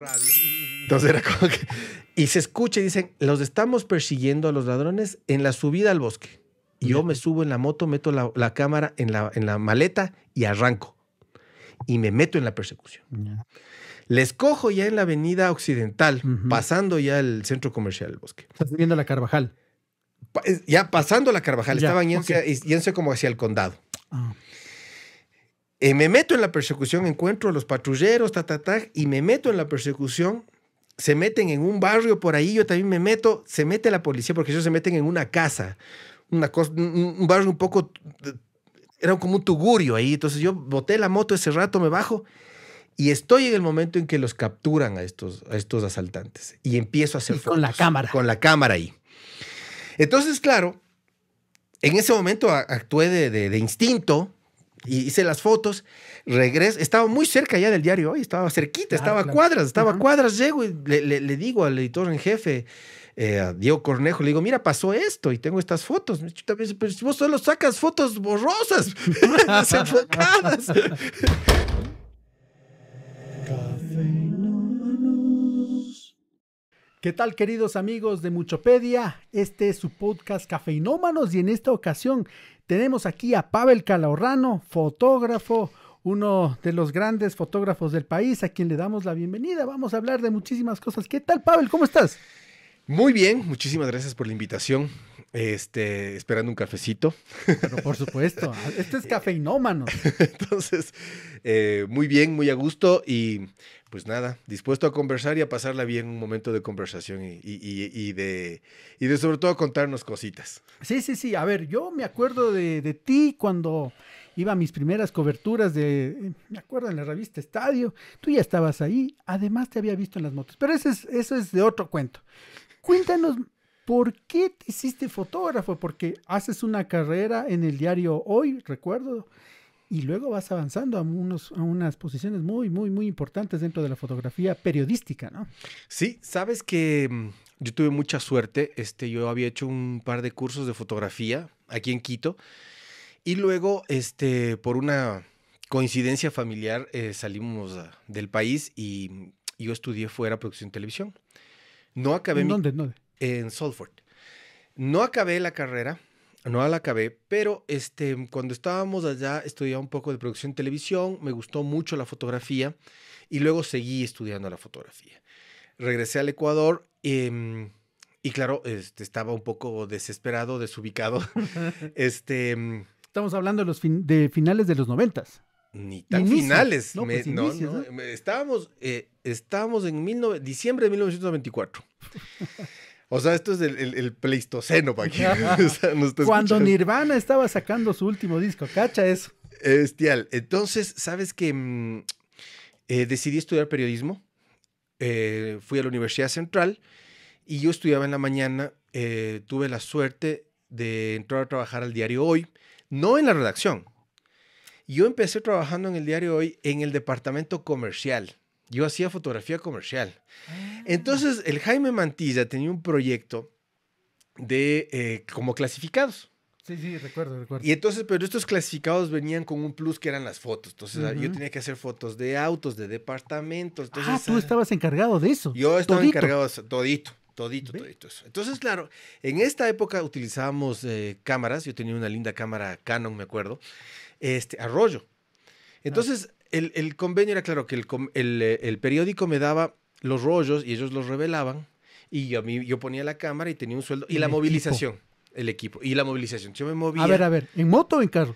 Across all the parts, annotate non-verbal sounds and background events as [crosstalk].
radio. Entonces era como Y se escucha y dicen: Los estamos persiguiendo a los ladrones en la subida al bosque. Y yo me subo en la moto, meto la, cámara en la, en la, maleta y arranco. Y me meto en la persecución. Les cojo ya en la avenida occidental, pasando ya el centro comercial del bosque. Estás a la Carvajal. ya pasando la Carvajal, estaba estaban yéndose, como hacia el condado. Ah. Eh, me meto en la persecución, encuentro a los patrulleros, ta, ta, y me meto en la persecución. Se meten en un barrio por ahí, yo también me meto, se mete la policía, porque ellos se meten en una casa, una cosa, un barrio un poco, eh, era como un tugurio ahí. Entonces yo boté la moto ese rato, me bajo, y estoy en el momento en que los capturan a estos, a estos asaltantes. Y empiezo a hacer Con la cámara. Con la cámara ahí. Entonces, claro, en ese momento actué de, de instinto, hice las fotos, regresé, estaba muy cerca ya del diario estaba cerquita, ah, estaba a cuadras, estaba a cuadras, llego y le, digo al editor en jefe, eh, a Diego Cornejo, le digo, mira, pasó esto y tengo estas fotos. Pero si vos solo sacas fotos borrosas, [laughs] desenfocadas. ¿Qué tal queridos amigos de Muchopedia? Este es su podcast Cafeinómanos y en esta ocasión tenemos aquí a Pavel Calahorrano, fotógrafo, uno de los grandes fotógrafos del país, a quien le damos la bienvenida. Vamos a hablar de muchísimas cosas. ¿Qué tal, Pavel? ¿Cómo estás? Muy bien, muchísimas gracias por la invitación. Este, esperando un cafecito. Pero por supuesto, este es [laughs] cafeinómano. Entonces, eh, muy bien, muy a gusto y pues nada, dispuesto a conversar y a pasarla bien un momento de conversación y, de, de sobre todo contarnos cositas. Sí, sí, sí. A ver, yo me acuerdo de, ti cuando iba a mis primeras coberturas de, me acuerdo, en la revista Estadio. Tú ya estabas ahí. Además, te había visto en las motos. Pero eso es, eso es de otro cuento. Cuéntanos ¿Por qué te hiciste fotógrafo? Porque haces una carrera en el diario Hoy, recuerdo, y luego vas avanzando a, unos, a unas posiciones muy, muy, muy importantes dentro de la fotografía periodística, ¿no? Sí, sabes que mm, yo tuve mucha suerte, este, yo había hecho un par de cursos de fotografía aquí en Quito y luego, este, por una coincidencia familiar, eh, salimos ah, del país y mm, yo estudié fuera producción y televisión. No acabé ¿En dónde? ¿Dónde? En Salford. No acabé la carrera no la acabé, pero este, cuando estábamos allá estudiaba un poco de producción de televisión, me gustó mucho la fotografía y luego seguí estudiando la fotografía. Regresé al Ecuador em, y claro, este, estaba un poco desesperado, desubicado. [laughs] este, em, Estamos hablando de, finales de los noventas. Ni tan finales. No, pues, no, no. Em, eh, estábamos, en diciembre de 1994. O sea, esto es el, pleistoceno para aquí. [laughs] [laughs] Cuando Nirvana estaba sacando su último disco, cacha eso. bestial Entonces, ¿sabes que mm, eh, decidí estudiar periodismo? Eh, fui a la Universidad Central y yo estudiaba en la mañana. Eh, tuve la suerte de entrar a trabajar al diario Hoy, no en la redacción. Yo empecé trabajando en el diario Hoy en el departamento comercial. Yo hacía fotografía comercial. Ah. Entonces, el Jaime Mantilla tenía un proyecto de eh, como clasificados. Sí, sí, recuerdo, recuerdo. Y entonces, pero estos clasificados venían con un plus que eran las fotos. Entonces, ah, yo tenía que hacer fotos de autos, de departamentos. Entonces, ah, tú ah, estabas encargado de eso. Yo estaba encargado de eso, todito, todito, todito. Eso. Entonces, claro, en esta época utilizábamos eh, cámaras. Yo tenía una linda cámara Canon, me acuerdo. Este, arroyo. Entonces, el, el, convenio era claro que el, el, eh, el, periódico me daba los rollos y ellos los revelaban. Y yo, yo ponía la cámara y tenía un sueldo. Y, la movilización, el equipo. Y la movilización. Yo me movía. A ver, a ver, ¿en moto o en carro?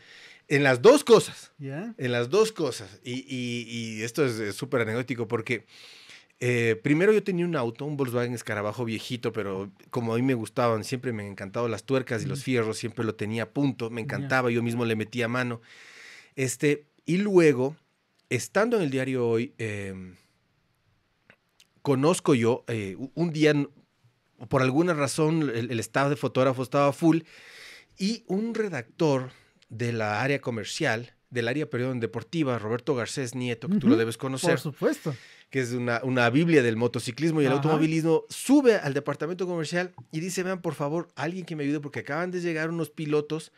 En las dos cosas. ¿Ya? En las dos cosas. Y, y, esto es súper anecdótico porque eh, primero yo tenía un auto, un Volkswagen Escarabajo viejito, pero como a mí me gustaban, siempre me han encantado las tuercas y los fierros, siempre lo tenía a punto, me encantaba, yo mismo le metía mano. Este, y luego estando en el diario hoy, em, conozco yo, eh, un día, por alguna razón, el, estado staff de fotógrafos estaba full y un redactor de la área comercial, del área, perdón, deportiva, Roberto Garcés Nieto, que tú lo debes conocer. Por supuesto. Que es una, una biblia del motociclismo y el automovilismo, sube al departamento comercial y dice, vean, por favor, alguien que me ayude porque acaban de llegar unos pilotos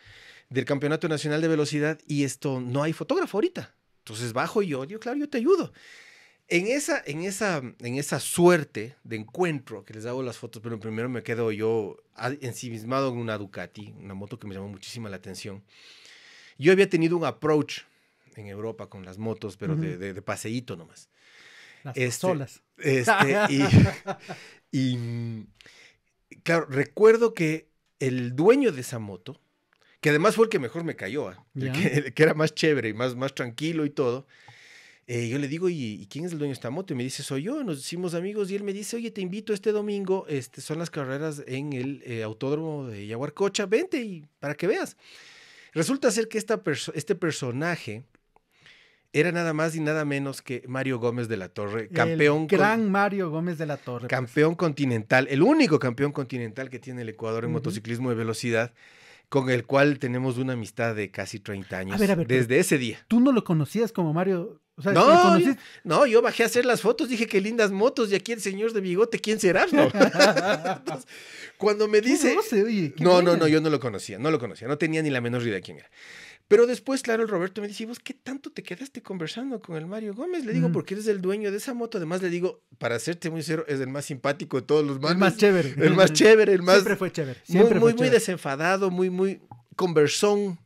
del Campeonato Nacional de Velocidad y esto, no hay fotógrafo ahorita. Entonces bajo yo, digo, claro, yo te ayudo. En esa, en, esa, en esa suerte de encuentro que les hago las fotos, pero primero me quedo yo ensimismado en una Ducati, una moto que me llamó muchísima la atención. Yo había tenido un approach en Europa con las motos, pero de, paseíto nomás. Las solas. Este, este, [laughs] y, claro, recuerdo que el dueño de esa moto que además fue el que mejor me cayó, ¿eh? que, era más chévere y más, más tranquilo y todo. Eh, yo le digo, ¿y, quién es el dueño de esta moto? Y me dice, soy yo, nos hicimos amigos. Y él me dice, oye, te invito este domingo, este, son las carreras en el eh, autódromo de Yaguarcocha, vente y para que veas. Resulta ser que esta este personaje era nada más y nada menos que Mario Gómez de la Torre, campeón. gran Mario Gómez de la Torre. Pues. Campeón continental, el único campeón continental que tiene el Ecuador en motociclismo de velocidad con el cual tenemos una amistad de casi 30 años. desde ese día. Tú no lo conocías como Mario. O no, yo, bajé a hacer las fotos, dije que lindas motos, y aquí el señor de bigote, ¿quién será? [laughs] cuando me dice. oye, no, no, no, yo no lo conocía, no lo conocía, no tenía ni la menor idea de quién era. Pero después, claro, el Roberto me dice, vos qué tanto te quedaste conversando con el Mario Gómez? Le digo, mm. porque eres el dueño de esa moto. Además, le digo, para serte muy sincero, es el más simpático de todos los manos. El más chévere. El más chévere, el más... Siempre fue chévere. muy, muy, muy desenfadado, muy, muy conversón.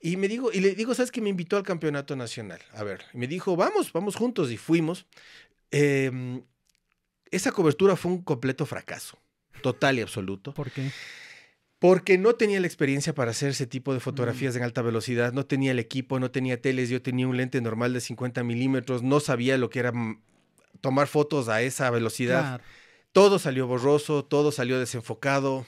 Y me digo, y le digo, ¿sabes que Me invitó al campeonato nacional. A ver, me dijo, vamos, vamos juntos. Y fuimos. Em, esa cobertura fue un completo fracaso. Total y absoluto. ¿Por qué? porque no tenía la experiencia para hacer ese tipo de fotografías en alta velocidad, no tenía el equipo, no tenía teles, yo tenía un lente normal de 50 milímetros, no sabía lo que era mm, tomar fotos a esa velocidad. Todo salió borroso, todo salió desenfocado.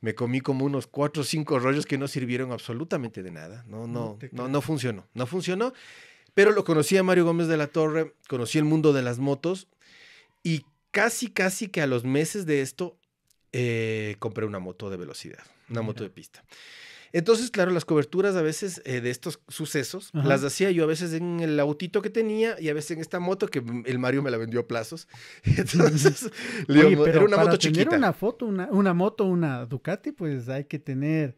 Me comí como unos cuatro o cinco rollos que no sirvieron absolutamente de nada. No, no, no, no, no funcionó. No funcionó. Pero lo conocí a Mario Gómez de la Torre, conocí el mundo de las motos y casi, casi que a los meses de esto eh, compré una moto de velocidad, una moto de pista. Entonces, claro, las coberturas a veces eh, de estos sucesos las hacía yo a veces en el autito que tenía y a veces en esta moto que el Mario me la vendió a plazos. [laughs] Entonces, [laughs] Oye, pero era una para moto tener chiquita. una foto, una, una moto, una Ducati, pues hay que tener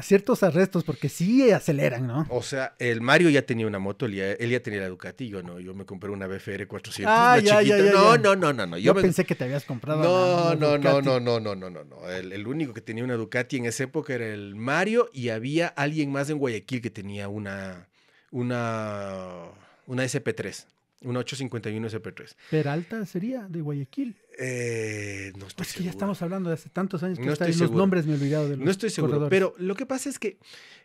ciertos arrestos, porque sí aceleran, ¿no? O sea, el Mario ya tenía una moto, él ya, tenía la Ducati, yo no, yo me compré una BFR 400, ah, no, no, no, no, no. Yo, pensé que te habías comprado No, no, no, no, no, no, no, no, el, el, único que tenía una Ducati en esa época era el Mario y había alguien más en Guayaquil que tenía una, una, una SP3. Un 851 SP3. ¿Peralta sería de Guayaquil? Eh, no estoy seguro. que ya estamos hablando de hace tantos años que no estoy los nombres me he olvidado de los No estoy seguro, pero lo que pasa es que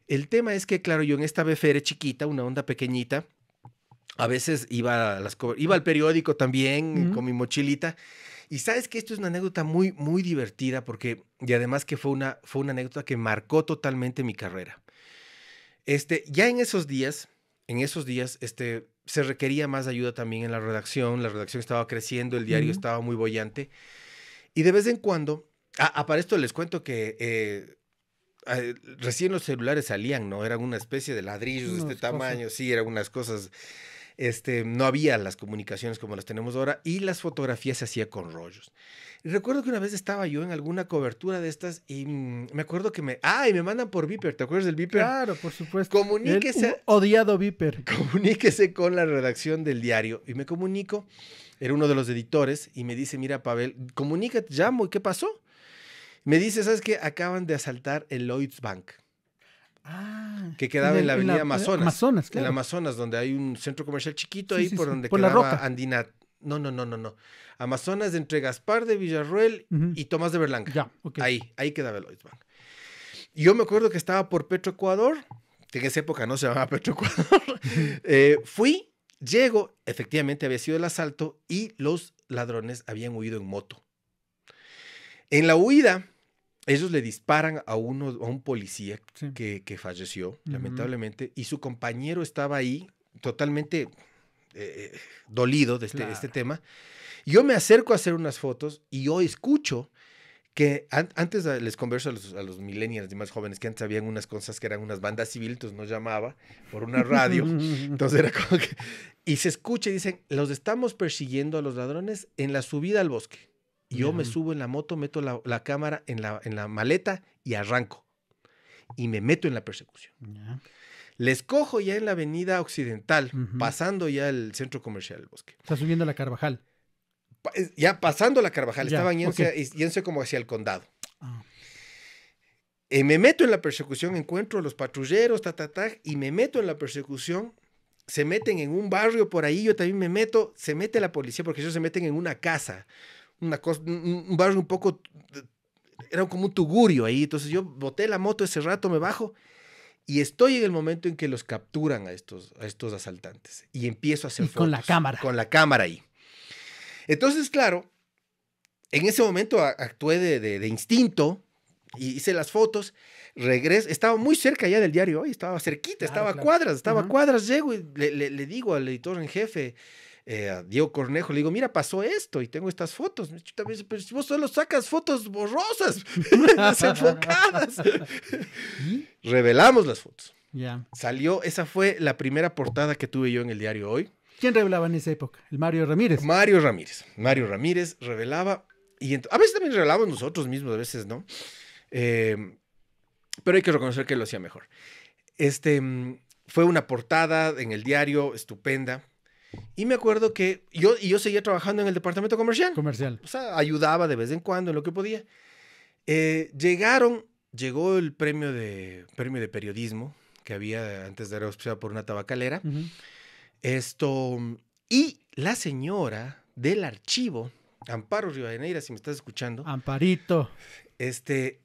el tema es que, claro, yo en esta BFR chiquita, una onda pequeñita, a veces iba, las, iba al periódico también con mi mochilita. Y sabes que esto es una anécdota muy, muy divertida porque, y además que fue una, fue una anécdota que marcó totalmente mi carrera. Este, ya en esos días, en esos días, este, se requería más ayuda también en la redacción, la redacción estaba creciendo, el diario estaba muy bollante. Y de vez en cuando, a, ah, ah, para esto les cuento que eh, eh, recién los celulares salían, ¿no? Eran una especie de ladrillos de este tamaño, sí, eran unas cosas este, no había las comunicaciones como las tenemos ahora y las fotografías se hacían con rollos. recuerdo que una vez estaba yo en alguna cobertura de estas y mm, me acuerdo que me... ¡Ay! me mandan por Viper. ¿Te acuerdas del Viper? Claro, por supuesto. Comuníquese... odiado Viper. [laughs] Comuníquese con la redacción del diario y me comunico. Era uno de los editores y me dice, mira Pavel, comunícate, llamo, ¿y qué pasó? Me dice, ¿sabes qué? Acaban de asaltar el Lloyds Bank. Ah, que quedaba en la, avenida Amazonas. En Amazonas, donde hay un centro comercial chiquito ahí por donde por la roca. Andina. No, no, no, no, no. Amazonas entre Gaspar de Villarruel y Tomás de Berlanga. Ahí, ahí quedaba el Yo me acuerdo que estaba por Petroecuador, que en esa época no se llamaba Petroecuador. [laughs] eh, fui, llego, efectivamente había sido el asalto y los ladrones habían huido en moto. En la huida, ellos le disparan a uno, a un policía que, falleció, lamentablemente, y su compañero estaba ahí totalmente eh, eh, dolido de este, este tema. Yo me acerco a hacer unas fotos y yo escucho que antes les converso a los, millennials y más jóvenes que antes habían unas cosas que eran unas bandas civiles, entonces no llamaba por una radio, [laughs] entonces era como que... Y se escucha y dicen, los estamos persiguiendo a los ladrones en la subida al bosque. Yo me subo en la moto, meto la, cámara en la, en la, maleta y arranco. Y me meto en la persecución. Les cojo ya en la avenida occidental, pasando ya el centro comercial del bosque. Está subiendo la Carvajal. ya pasando la Carvajal, ya, estaban yéndose, como hacia el condado. Ah. Eh, me meto en la persecución, encuentro a los patrulleros, ta, y me meto en la persecución. Se meten en un barrio por ahí, yo también me meto, se mete la policía porque ellos se meten en una casa una cosa, un barrio un poco, era como un tugurio ahí. Entonces yo boté la moto ese rato, me bajo y estoy en el momento en que los capturan a estos, a estos asaltantes y empiezo a hacer fotos, Con la cámara. Con la cámara ahí. Entonces, claro, en ese momento actué de, de, instinto y hice las fotos. regresé, estaba muy cerca ya del diario hoy, estaba cerquita, estaba a cuadras, estaba a cuadras. Llego y le, le digo al editor en jefe, eh, Diego Cornejo, le digo, mira, pasó esto y tengo estas fotos. me pero si vos solo sacas fotos borrosas, [laughs] desenfocadas. [laughs] Revelamos las fotos. Ya. Salió, esa fue la primera portada que tuve yo en el diario hoy. ¿Quién revelaba en esa época? ¿El Mario Ramírez? Mario Ramírez. Mario Ramírez revelaba, y a veces también revelamos nosotros mismos, a veces no. Eh, pero hay que reconocer que lo hacía mejor. Este, mm, fue una portada en el diario estupenda. Y me acuerdo que yo, y yo seguía trabajando en el departamento comercial. Comercial. O sea, ayudaba de vez en cuando en lo que podía. Eh, llegaron, llegó el premio de, premio de periodismo que había antes de auspiciado por una tabacalera. Esto, y la señora del archivo, Amparo Rivadeneira, si me estás escuchando. Amparito. Este,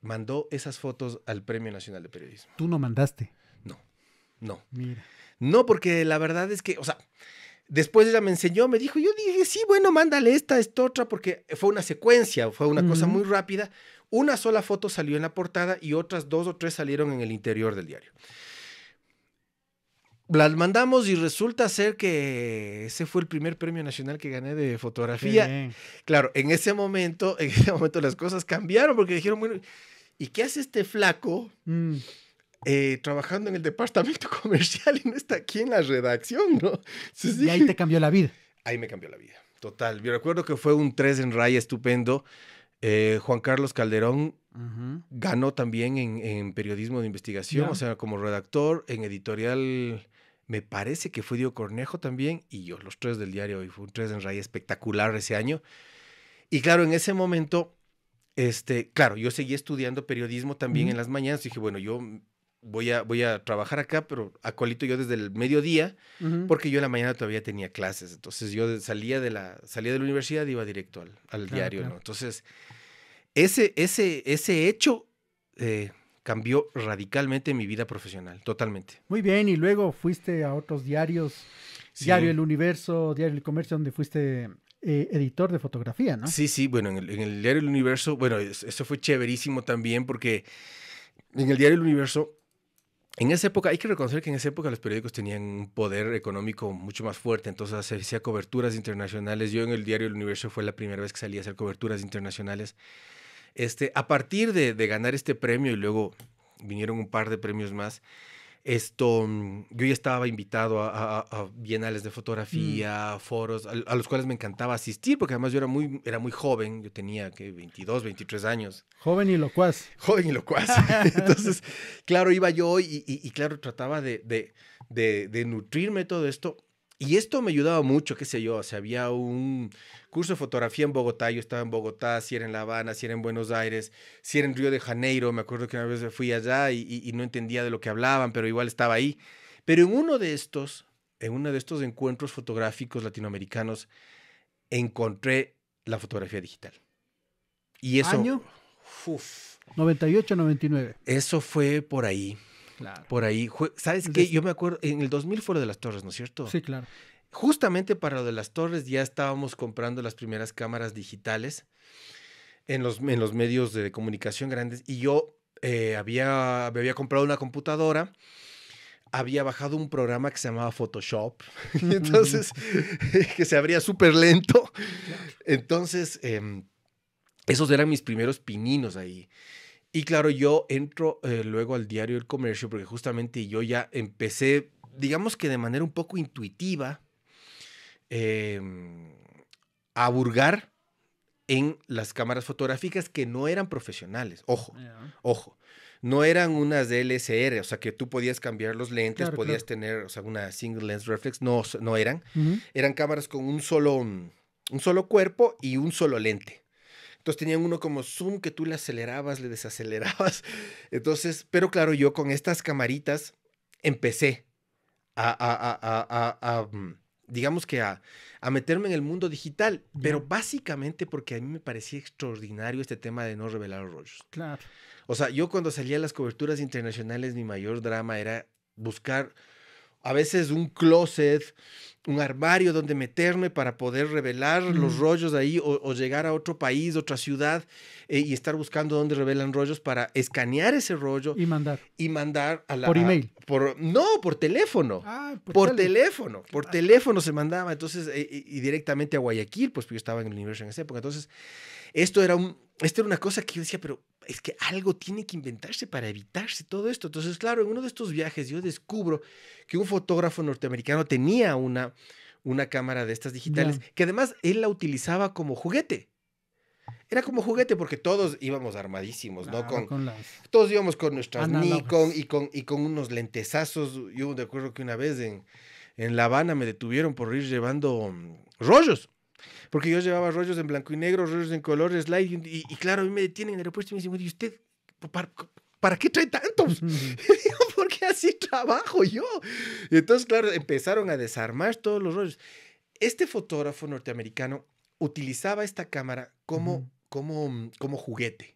mandó esas fotos al Premio Nacional de Periodismo. Tú no mandaste. No. No. Mira. No, porque la verdad es que, o sea, después ella me enseñó, me dijo, yo dije, sí, bueno, mándale esta, esta otra, porque fue una secuencia, fue una cosa muy rápida. Una sola foto salió en la portada y otras dos o tres salieron en el interior del diario. Las mandamos y resulta ser que ese fue el primer premio nacional que gané de fotografía. Claro, en ese momento, en ese momento las cosas cambiaron porque dijeron, bueno, ¿y qué hace este flaco? Mm. Eh, trabajando en el departamento [laughs] comercial y no está aquí en la redacción, ¿no? y ahí te cambió la vida. Ahí me cambió la vida, total. Yo recuerdo que fue un tres en raya estupendo. Eh, Juan Carlos Calderón ganó también en, periodismo de investigación, o sea, como redactor, en editorial me parece que fue Dio Cornejo también, y yo, los tres del diario hoy, fue un tres en raya espectacular ese año. Y claro, en ese momento, este, claro, yo seguí estudiando periodismo también en las mañanas, y dije, bueno, yo voy a, voy a trabajar acá, pero a colito yo desde el mediodía, porque yo en la mañana todavía tenía clases. Entonces yo salía de la, salía de la universidad y iba directo al, diario, ¿no? Entonces, ese, ese, ese hecho eh, cambió radicalmente mi vida profesional, totalmente. Muy bien, y luego fuiste a otros diarios, Diario El Universo, Diario El Comercio, donde fuiste eh, editor de fotografía, ¿no? Sí, sí, bueno, en el, en el Diario El Universo, bueno, eso fue chéverísimo también porque en el Diario El Universo en esa época, hay que reconocer que en esa época los periódicos tenían un poder económico mucho más fuerte, entonces se hacía coberturas internacionales. Yo en el diario El Universo fue la primera vez que salí a hacer coberturas internacionales. Este, a partir de, de ganar este premio y luego vinieron un par de premios más, esto, mm, yo ya estaba invitado a, bienales de mm. fotografía, a foros, a, los cuales me encantaba asistir, porque además yo era muy, era muy joven, yo tenía que 22, 23 años. Joven y locuaz. [laughs] Joven y locuaz. [laughs] Entonces, claro, iba yo y, claro, trataba de, de, de, de nutrirme todo esto y esto me ayudaba mucho, qué sé yo, o sea, había un curso de fotografía en Bogotá, yo estaba en Bogotá, si era en La Habana, si era en Buenos Aires, si era en Río de Janeiro, me acuerdo que una vez fui allá y, no entendía de lo que hablaban, pero igual estaba ahí. Pero en uno de estos, en uno de estos encuentros fotográficos latinoamericanos, encontré la fotografía digital. Y eso... ¿Año? 98, 99. Eso fue por ahí. Por ahí. ¿Sabes qué? Yo me acuerdo, en el 2000 fue lo de las torres, ¿no es cierto? Sí, claro. Justamente para lo de las torres ya estábamos comprando las primeras cámaras digitales en los, en los medios de comunicación grandes y yo eh, había, me había comprado una computadora había bajado un programa que se llamaba Photoshop, [laughs] entonces, [laughs] que se abría súper lento. Entonces, em, esos eran mis primeros pininos ahí. Y claro, yo entro eh, luego al diario El Comercio porque justamente yo ya empecé, digamos que de manera un poco intuitiva, em, a burgar en las cámaras fotográficas que no eran profesionales. Ojo, ojo. No eran unas DLSR, o sea, que tú podías cambiar los lentes, podías tener, una single lens reflex. No, no eran. Eran cámaras con un solo, un solo cuerpo y un solo lente. Entonces tenían uno como zoom que tú le acelerabas, le desacelerabas. [laughs] Entonces, pero claro, yo con estas camaritas empecé a, mm, digamos que a, meterme en el mundo digital, pero básicamente porque a mí me parecía extraordinario este tema de no revelar los rollos. Claro. O sea, yo cuando salía a las coberturas internacionales, mi mayor drama era buscar a veces un closet, un armario donde meterme para poder revelar los rollos de ahí o, llegar a otro país, otra ciudad eh, y estar buscando dónde revelan rollos para escanear ese rollo y mandar y mandar a la por email por no por teléfono ah, pues por, teléfono por teléfono se mandaba entonces eh, y directamente a Guayaquil pues yo estaba en el universo en esa época entonces esto era un esta era una cosa que yo decía, pero es que algo tiene que inventarse para evitarse todo esto. Entonces, claro, en uno de estos viajes yo descubro que un fotógrafo norteamericano tenía una, una cámara de estas digitales, que además él la utilizaba como juguete. Era como juguete porque todos íbamos armadísimos, ¿no? con, Todos íbamos con nuestras Nikon y con, y con unos lentezazos. Yo me acuerdo que una vez en, en La Habana me detuvieron por ir llevando mm, rollos porque yo llevaba rollos en blanco y negro, rollos en color, slide, y, y claro, a mí me detienen en el aeropuerto y me dicen, ¿y usted para, qué trae tantos? Digo, [laughs] porque así trabajo yo. Y entonces, claro, empezaron a desarmar todos los rollos. Este fotógrafo norteamericano utilizaba esta cámara como, como, como juguete.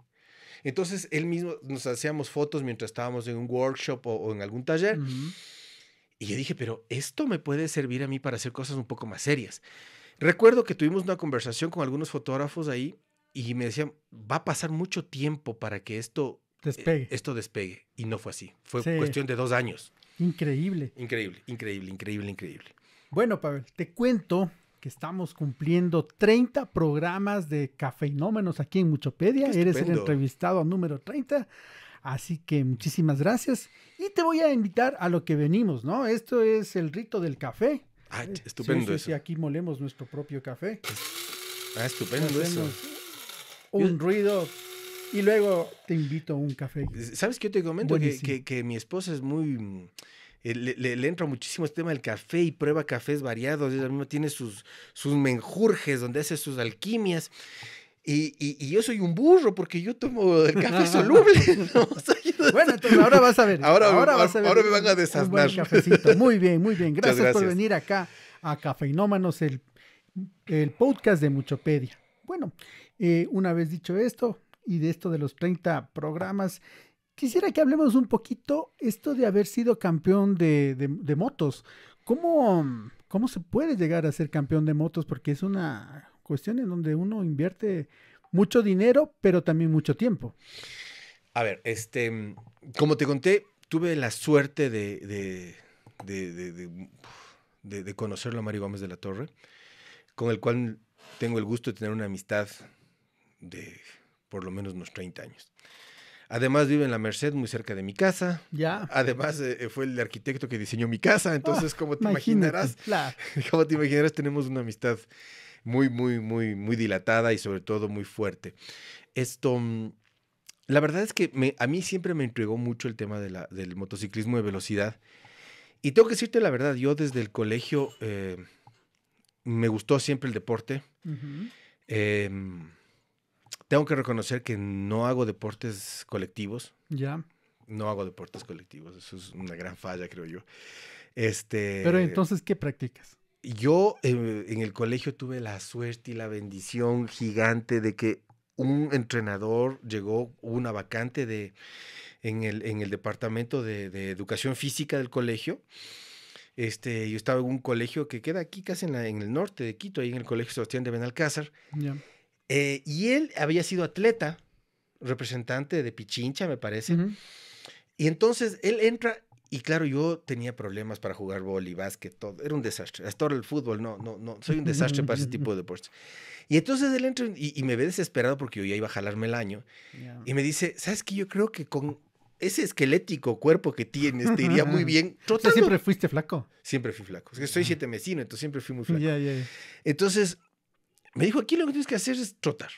Entonces, él mismo nos hacíamos fotos mientras estábamos en un workshop o, en algún taller. Y yo dije, pero esto me puede servir a mí para hacer cosas un poco más serias. Recuerdo que tuvimos una conversación con algunos fotógrafos ahí y me decían, va a pasar mucho tiempo para que esto despegue. Eh, esto despegue. Y no fue así. Fue cuestión de dos años. Increíble. Increíble, increíble, increíble, increíble. Bueno, Pavel, te cuento que estamos cumpliendo 30 programas de cafeinómenos aquí en Muchopedia. Eres el entrevistado número 30. Así que muchísimas gracias. Y te voy a invitar a lo que venimos, ¿no? Esto es el rito del café. Ah, estupendo. eso. aquí molemos nuestro propio café. Ah, estupendo eso. Un ruido y luego te invito a un café. ¿Sabes qué te comento? Que, que, mi esposa es muy... Mm, eh, le, entra muchísimo este tema del café y prueba cafés variados. Ella tiene sus, sus menjurjes donde hace sus alquimias. Y, y, yo soy un burro porque yo tomo café soluble. [laughs] [laughs] Bueno, entonces ahora vas a ver. Ahora, ahora, me van a desasnar. cafecito. Muy bien, muy bien. Gracias, por venir acá a Cafeinómanos, el, el podcast de Muchopedia. Bueno, eh, una vez dicho esto y de esto de los 30 programas, quisiera que hablemos un poquito esto de haber sido campeón de, de motos. ¿Cómo, ¿Cómo se puede llegar a ser campeón de motos? Porque es una cuestión en donde uno invierte mucho dinero, pero también mucho tiempo. A ver, este, como te conté, tuve la suerte de, de, de, de, conocerlo a Mario Gómez de la Torre, con el cual tengo el gusto de tener una amistad de por lo menos unos 30 años. Además vive en la Merced, muy cerca de mi casa. Ya. Además eh, eh, fue el arquitecto que diseñó mi casa, entonces como te imaginarás, como [laughs] te imaginarás tenemos una amistad muy, muy, muy, muy dilatada y sobre todo muy fuerte. Esto mm, la verdad es que a mí siempre me intrigó mucho el tema del motociclismo de velocidad. Y tengo que decirte la verdad, yo desde el colegio eh, me gustó siempre el deporte. Em, tengo que reconocer que no hago deportes colectivos. Ya. No hago deportes colectivos. Eso es una gran falla, creo yo. Este. Pero entonces, ¿qué practicas? Yo eh, en el colegio tuve la suerte y la bendición gigante de que un entrenador llegó, hubo una vacante de, en, el, en el departamento de, educación física del colegio. Este, yo estaba en un colegio que queda aquí casi en, el norte de Quito, ahí en el Colegio Sebastián de Benalcázar. Eh, y él había sido atleta, representante de Pichincha, me parece. Y entonces él entra y claro, yo tenía problemas para jugar vóley, básquet, todo. Era un desastre. Hasta ahora el fútbol, no, no, no. Soy un desastre para ese [laughs] tipo de deportes. Y entonces él entra y, me ve desesperado porque yo ya iba a jalarme el año. Y me dice, ¿sabes qué? Yo creo que con ese esquelético cuerpo que tienes te iría muy [laughs] bien. Trotando. ¿Siempre fuiste flaco? Siempre fui flaco. Es que soy ah. siete mesino, entonces siempre fui muy [laughs] flaco. entonces me dijo, aquí lo que tienes que hacer es trotar.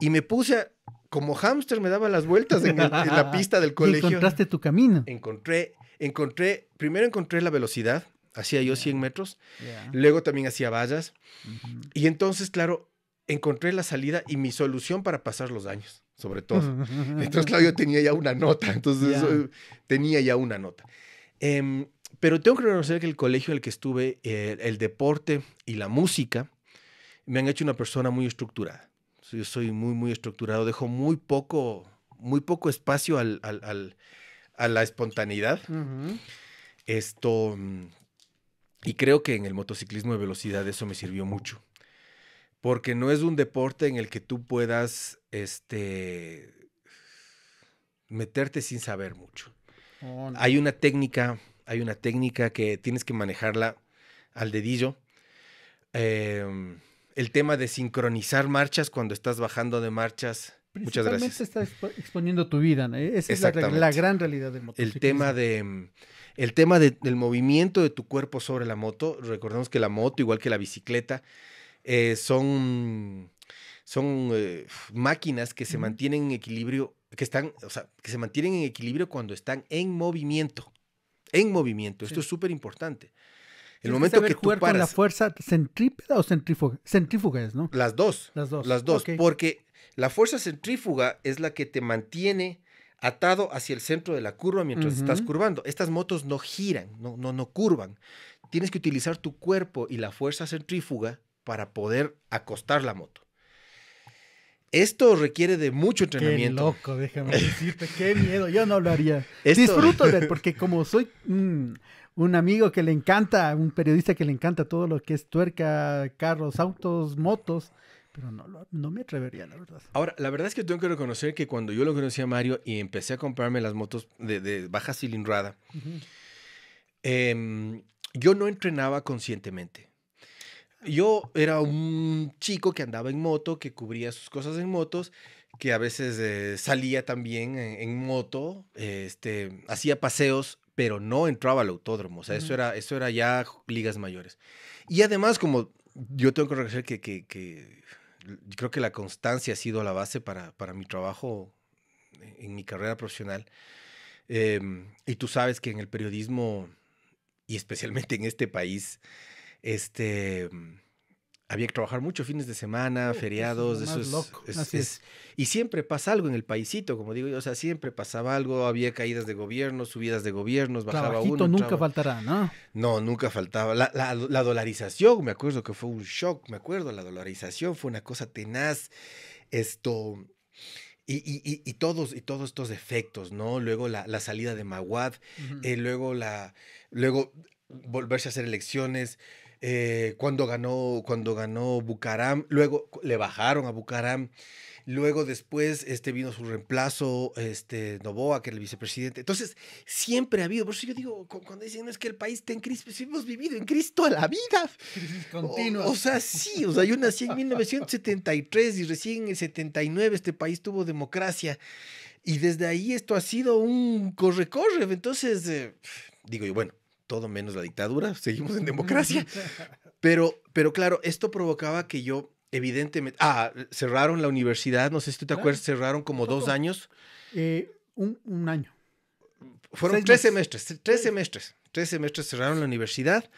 Y me puse a como hámster me daba las vueltas en, la [laughs] pista del colegio. ¿Y encontraste tu camino. Encontré, encontré, primero encontré la velocidad, hacía yo 100 metros, luego también hacía vallas. Y entonces, claro, encontré la salida y mi solución para pasar los años, sobre todo. Entonces, claro, yo tenía ya una nota, entonces eh, tenía ya una nota. Em, pero tengo que reconocer que el colegio en el que estuve, eh, el deporte y la música me han hecho una persona muy estructurada. Yo soy muy, muy estructurado, dejo muy poco, muy poco espacio al, al, al, a la espontaneidad. Esto, mm, y creo que en el motociclismo de velocidad eso me sirvió mucho. Porque no es un deporte en el que tú puedas este, meterte sin saber mucho. Hay una técnica, hay una técnica que tienes que manejarla al dedillo. Em, el tema de sincronizar marchas cuando estás bajando de marchas. Muchas gracias. estás exponiendo tu vida. E-, esa es la, gran realidad del motocicleta. Mm, el tema, de, el tema del movimiento de tu cuerpo sobre la moto. Recordemos que la moto, igual que la bicicleta, eh, son, son eh, máquinas que se mantienen en equilibrio, que están, o sea, que se mantienen en equilibrio cuando están en movimiento. En movimiento. Esto es súper importante. El momento que, que tú jugar con la fuerza centrípeta o centrífuga, centrífuga ¿no? Las dos. Las dos. Las dos, porque la fuerza centrífuga es la que te mantiene atado hacia el centro de la curva mientras estás curvando. Estas motos no giran, no, no curvan. Tienes que utilizar tu cuerpo y la fuerza centrífuga para poder acostar la moto. Esto requiere de mucho entrenamiento. Qué loco, déjame decirte, qué miedo, yo no lo haría. [laughs] Disfruto de él, porque [laughs] como soy un amigo que le encanta, un periodista que le encanta todo lo que es tuerca, carros, autos, motos, pero no, no me atrevería, la verdad. Ahora, la verdad es que tengo que reconocer que cuando yo lo conocí a Mario y empecé a comprarme las motos de, baja cilindrada, em, yo no entrenaba conscientemente. Yo era un chico que andaba en moto, que cubría sus cosas en motos, que a veces eh, salía también e, en, moto, este, hacía paseos, pero no entraba al autódromo. O sea, eso, era, eso era ya ligas mayores. Y además, como yo tengo que reconocer que, creo que la constancia ha sido la base para, mi trabajo en mi carrera profesional. Em, y tú sabes que en el periodismo, y especialmente en este país, este mm, había que trabajar mucho fines de semana, pues, feriados, eso, es, y siempre pasa algo en el paísito como digo yo, o sea, siempre pasaba algo, había caídas de gobiernos, subidas de gobiernos, bajaba Trabajito nunca faltará, ¿no? No, nunca faltaba. La, dolarización, me acuerdo que fue un shock, me acuerdo, la dolarización fue una cosa tenaz, esto... Y, y, todos, y todos estos efectos, ¿no? Luego la, salida de Maguad, eh, luego la... Luego volverse a hacer elecciones, eh, cuando ganó, cuando ganó Bucaram, luego le bajaron a Bucaram. Luego después este, vino su reemplazo, este, Novoa, que era el vicepresidente. Entonces, siempre ha habido, por eso yo digo, cuando dicen, no es que el país está en crisis, pues, hemos vivido en crisis toda la vida. Crisis O, sea, sí, o sea, yo nací en 1973 y recién en el 79 este país tuvo democracia. Y desde ahí esto ha sido un corre-corre. Entonces, eh, digo yo, bueno, todo menos la dictadura, seguimos en democracia. [laughs] Pero, pero claro, esto provocaba que yo, evidentemente, ah, cerraron la universidad, no sé si tú te acuerdas, cerraron como dos años. Eh, un, año. Fueron tres semestres, tres semestres, tres semestres cerraron la universidad.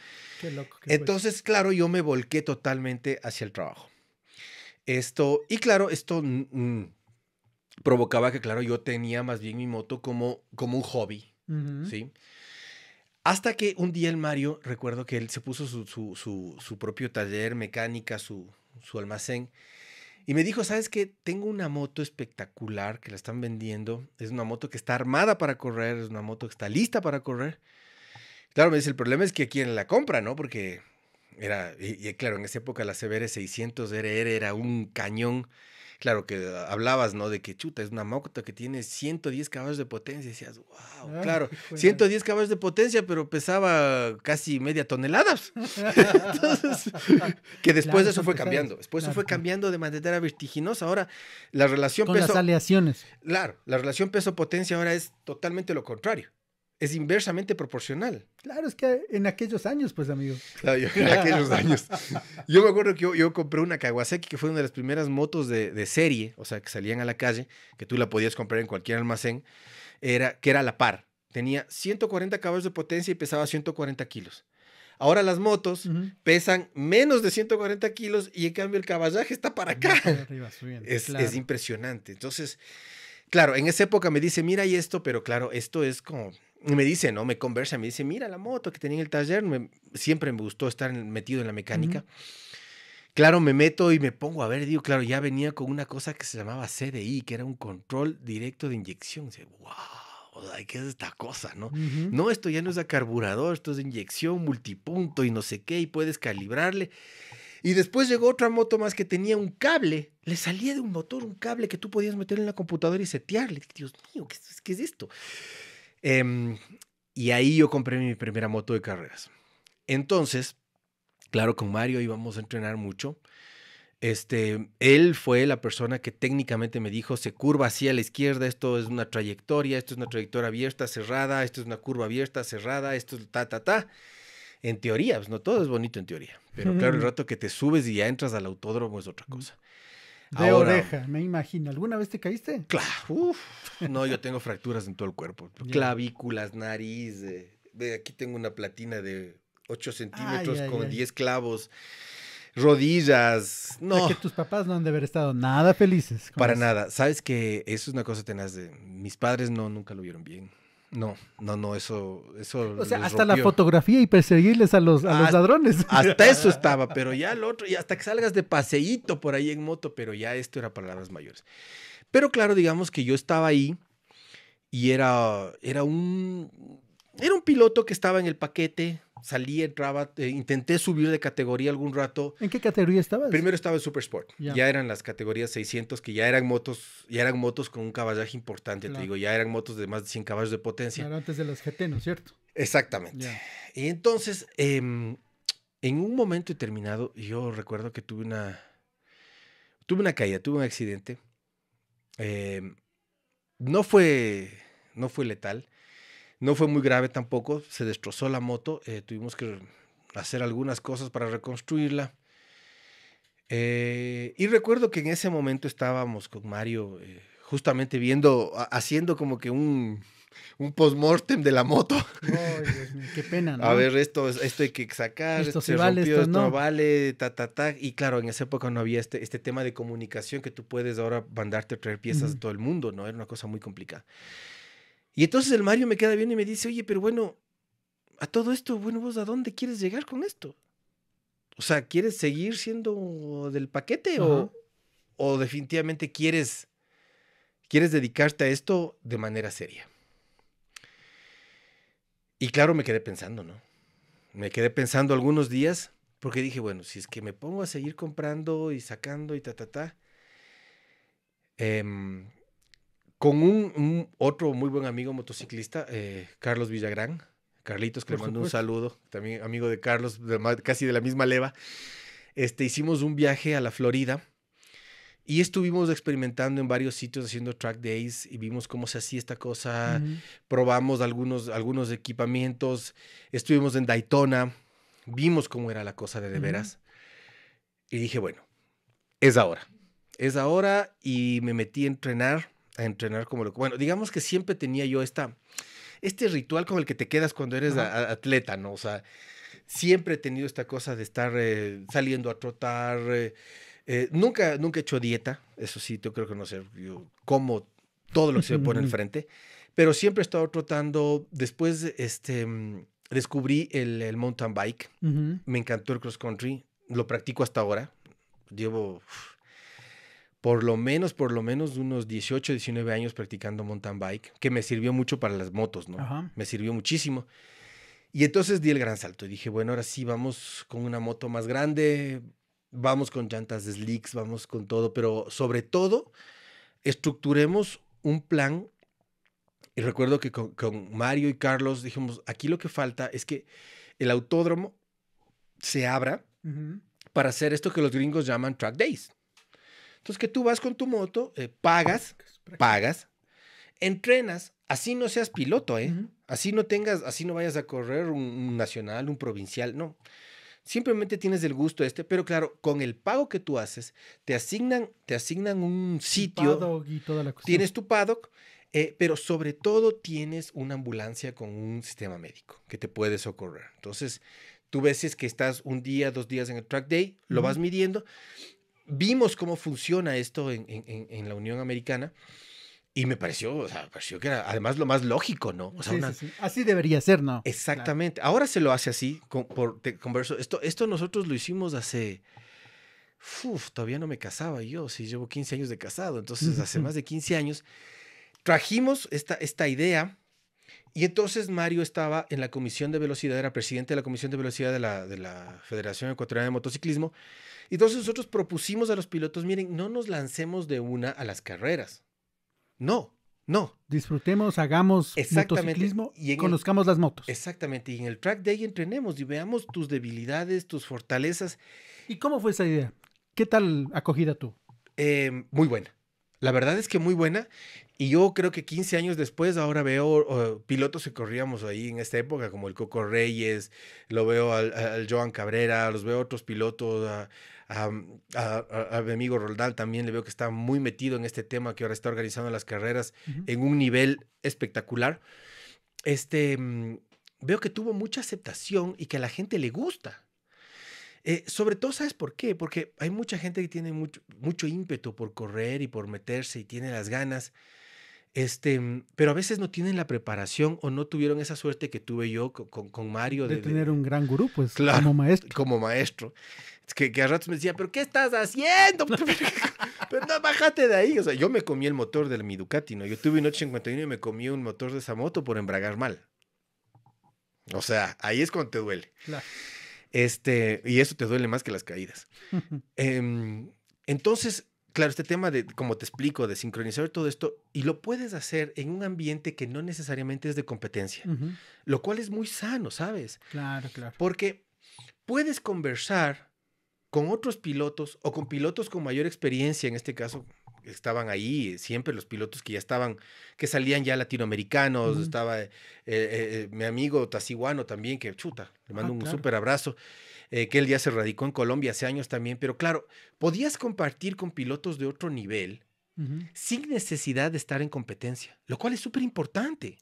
Qué loco. Entonces, claro, yo me volqué totalmente hacia el trabajo. Esto, y claro, esto mm, mm, provocaba que, claro, yo tenía más bien mi moto como, como un hobby, sí hasta que un día el Mario, recuerdo que él se puso su, propio taller, mecánica, su, almacén. Y me dijo, ¿sabes qué? Tengo una moto espectacular que la están vendiendo. Es una moto que está armada para correr, es una moto que está lista para correr. Claro, me dice, el problema es que quién la compra, ¿no? Porque era, y claro, en esa época la CBR 600 RR era un cañón Claro que ah, hablabas, ¿no? De que chuta, es una moto que tiene 110 caballos de potencia. Y decías, wow, ah, claro, 110 caballos de potencia, pero pesaba casi media tonelada. [laughs] Entonces, [laughs] que después eso fue cambiando. Después eso fue cambiando de manera vertiginosa. Ahora, la relación Con peso. Las aleaciones. Claro, la relación peso-potencia ahora es totalmente lo contrario es inversamente proporcional. Claro, es que en aquellos años, pues, amigo. Claro, yo, en aquellos años. [laughs] Yo me acuerdo que yo, compré una Kawasaki que fue una de las primeras motos de, de, serie, o sea, que salían a la calle, que tú la podías comprar en cualquier almacén, era, que era la par. Tenía 140 caballos de potencia y pesaba 140 kilos. Ahora las motos pesan menos de 140 kilos y en cambio el caballaje está para acá. es, impresionante. Entonces, claro, en esa época me dice, mira y esto, pero claro, esto es como y me dice, ¿no? Me conversa, me dice, mira la moto que tenía en el taller, me, siempre me gustó estar metido en la mecánica. Claro, me meto y me pongo a ver, digo, claro, ya venía con una cosa que se llamaba CDI, que era un control directo de inyección. Dice, wow, ¿qué es esta cosa, no? No, esto ya no es a carburador, esto es de inyección, multipunto y no sé qué, y puedes calibrarle. Y después llegó otra moto más que tenía un cable. Le salía de un motor un cable que tú podías meter en la computadora y setearle. Dios mío, ¿qué, qué es esto? Em, y ahí yo compré mi primera moto de carreras. Entonces, claro, con Mario íbamos a entrenar mucho. Este, él fue la persona que técnicamente me dijo, se curva hacia la izquierda, esto es una trayectoria, esto es una trayectoria abierta, cerrada, esto es una curva abierta, cerrada, esto es ta, ta, ta. En teoría, pues no todo es bonito en teoría, pero claro, el rato que te subes y ya entras al autódromo es otra cosa. De oreja, me imagino. ¿Alguna vez te caíste? Claro. no, yo tengo fracturas en todo el cuerpo. [laughs] Clavículas, nariz. Ve, aquí tengo una platina de 8 centímetros con 10 clavos. Rodillas, no. que tus papás no han de haber estado nada felices. Para nada. Sabes que eso es una cosa tenaz de. Mis padres no, nunca lo vieron bien. No, no, no, eso, eso. O sea, hasta la fotografía y perseguirles a los, los ladrones. [laughs] Hasta eso [laughs] estaba, pero ya el otro, y hasta que salgas de paseíto por ahí en moto, pero ya esto era para palabras mayores. Pero claro, digamos que yo estaba ahí y era, era un, era un piloto que estaba en el paquete, salí, entraba, eh, intenté subir de categoría algún rato. ¿En qué categoría estabas? Primero estaba en Super Sport. Ya eran las categorías 600 que ya eran motos, ya eran motos con un caballaje importante, te digo, ya eran motos de más de 100 caballos de potencia. antes de las GT, ¿no es cierto? Exactamente. Y entonces, em, en un momento determinado, yo recuerdo que tuve una tuve una caída, tuve un accidente. Em, no fue no fue letal. No fue muy grave tampoco, se destrozó la moto, eh, tuvimos que hacer algunas cosas para reconstruirla. Eh, y recuerdo que en ese momento estábamos con Mario eh, justamente viendo, haciendo como que un, un post-mortem de la moto. qué pena, ¿no? A ver, esto, esto hay que sacar, esto, se vale, rompió, esto, no. vale, ta, ta, ta. Y claro, en esa época no había este, este tema de comunicación que tú puedes ahora mandarte a traer piezas de todo el mundo, ¿no? Era una cosa muy complicada. Y entonces el Mario me queda bien y me dice, oye, pero bueno, a todo esto, bueno, vos a dónde quieres llegar con esto? O sea, ¿quieres seguir siendo del paquete o, o, definitivamente quieres, quieres dedicarte a esto de manera seria? Y claro, me quedé pensando, ¿no? Me quedé pensando algunos días porque dije, bueno, si es que me pongo a seguir comprando y sacando y ta, ta, ta, eh, con un, otro muy buen amigo motociclista, eh, Carlos Villagrán. Carlitos, que le mando un saludo, también amigo de Carlos, casi de la misma leva. Este, hicimos un viaje a la Florida y estuvimos experimentando en varios sitios haciendo track days y vimos cómo se hacía esta cosa. Probamos algunos, algunos equipamientos, estuvimos en Daytona, vimos cómo era la cosa de de veras. Y dije, bueno, es ahora. Es ahora y me metí a entrenar a entrenar como loco. Bueno, digamos que siempre tenía yo esta, este ritual con el que te quedas cuando eres atleta, ¿no? O sea, siempre he tenido esta cosa de estar eh, saliendo a trotar. Eh, eh, nunca, nunca he hecho dieta, eso sí, yo creo que no sé, cómo como todo lo que se me pone [laughs] frente pero siempre he estado trotando. Después, este, mm, descubrí el, mountain bike, me encantó el cross country, lo practico hasta ahora, llevo por lo menos, por lo menos unos 18, 19 años practicando mountain bike, que me sirvió mucho para las motos, ¿no? Me sirvió muchísimo. Y entonces di el gran salto y dije, bueno, ahora sí vamos con una moto más grande, vamos con llantas slicks, vamos con todo, pero sobre todo estructuremos un plan. Y recuerdo que con, Mario y Carlos dijimos, aquí lo que falta es que el autódromo se abra para hacer esto que los gringos llaman track days. Entonces que tú vas con tu moto, eh, pagas, pagas, entrenas, así no seas piloto, ¿eh? Así no tengas, así no vayas a correr un, nacional, un provincial, no. Simplemente tienes el gusto este, pero claro, con el pago que tú haces, te asignan, te asignan un sitio. y Tienes tu paddock, eh, pero sobre todo tienes una ambulancia con un sistema médico que te puede socorrer. Entonces, tú ves que estás un día, dos días en el track day, lo vas midiendo vimos cómo funciona esto en, la Unión Americana. Y me pareció, o sea, pareció que era además lo más lógico, ¿no? O sea, Así debería ser, ¿no? Exactamente. Ahora se lo hace así, con, por converso. Esto, esto nosotros lo hicimos hace. Uf, todavía no me casaba yo, sí, llevo 15 años de casado. Entonces, hace más de 15 años, trajimos esta, esta idea. Y entonces Mario estaba en la comisión de velocidad, era presidente de la comisión de velocidad de la, de la Federación Ecuatoriana de Motociclismo. Y Entonces nosotros propusimos a los pilotos, miren, no nos lancemos de una a las carreras. No, no. Disfrutemos, hagamos motociclismo y conozcamos las motos. Exactamente. Y en el track day entrenemos y veamos tus debilidades, tus fortalezas. ¿Y cómo fue esa idea? ¿Qué tal acogida tú? Em, muy buena. La verdad es que muy buena. Y yo creo que 15 años después ahora veo pilotos que corríamos ahí en esta época, como el Coco Reyes, lo veo al, Joan Cabrera, los veo otros pilotos, a, mi amigo Roldán también le veo que está muy metido en este tema que ahora está organizando las carreras en un nivel espectacular. Este, mm, veo que tuvo mucha aceptación y que a la gente le gusta. Eh, sobre todo, ¿sabes por qué? Porque hay mucha gente que tiene mucho, mucho ímpetu por correr y por meterse y tiene las ganas. Este, mm, pero a veces no tienen la preparación o no tuvieron esa suerte que tuve yo con, Mario. De, tener un gran grupo pues, como maestro. [laughs] Como maestro. que, a ratos me decía, ¿pero qué estás haciendo? [laughs] pero no, bájate de ahí. O sea, yo me comí el motor de mi Ducati, ¿no? Yo tuve un 851 y me comí un motor de esa moto por embragar mal. O sea, ahí es cuando te duele. Claro. Este, y eso te duele más que las caídas. [laughs] Em, entonces, claro, este tema de, como te explico, de sincronizar todo esto, y lo puedes hacer en un ambiente que no necesariamente es de competencia, lo cual es muy sano, ¿sabes? Claro, claro. Porque puedes conversar con otros pilotos o con pilotos con mayor experiencia, en este caso, estaban ahí, siempre los pilotos que ya estaban, que salían ya latinoamericanos, estaba eh, eh, eh, mi amigo Tasiwano también, que chuta, le ah, mando un súper abrazo, que él ya se radicó en Colombia hace años también, pero claro, podías compartir con pilotos de otro nivel sin necesidad de estar en competencia, lo cual es súper importante.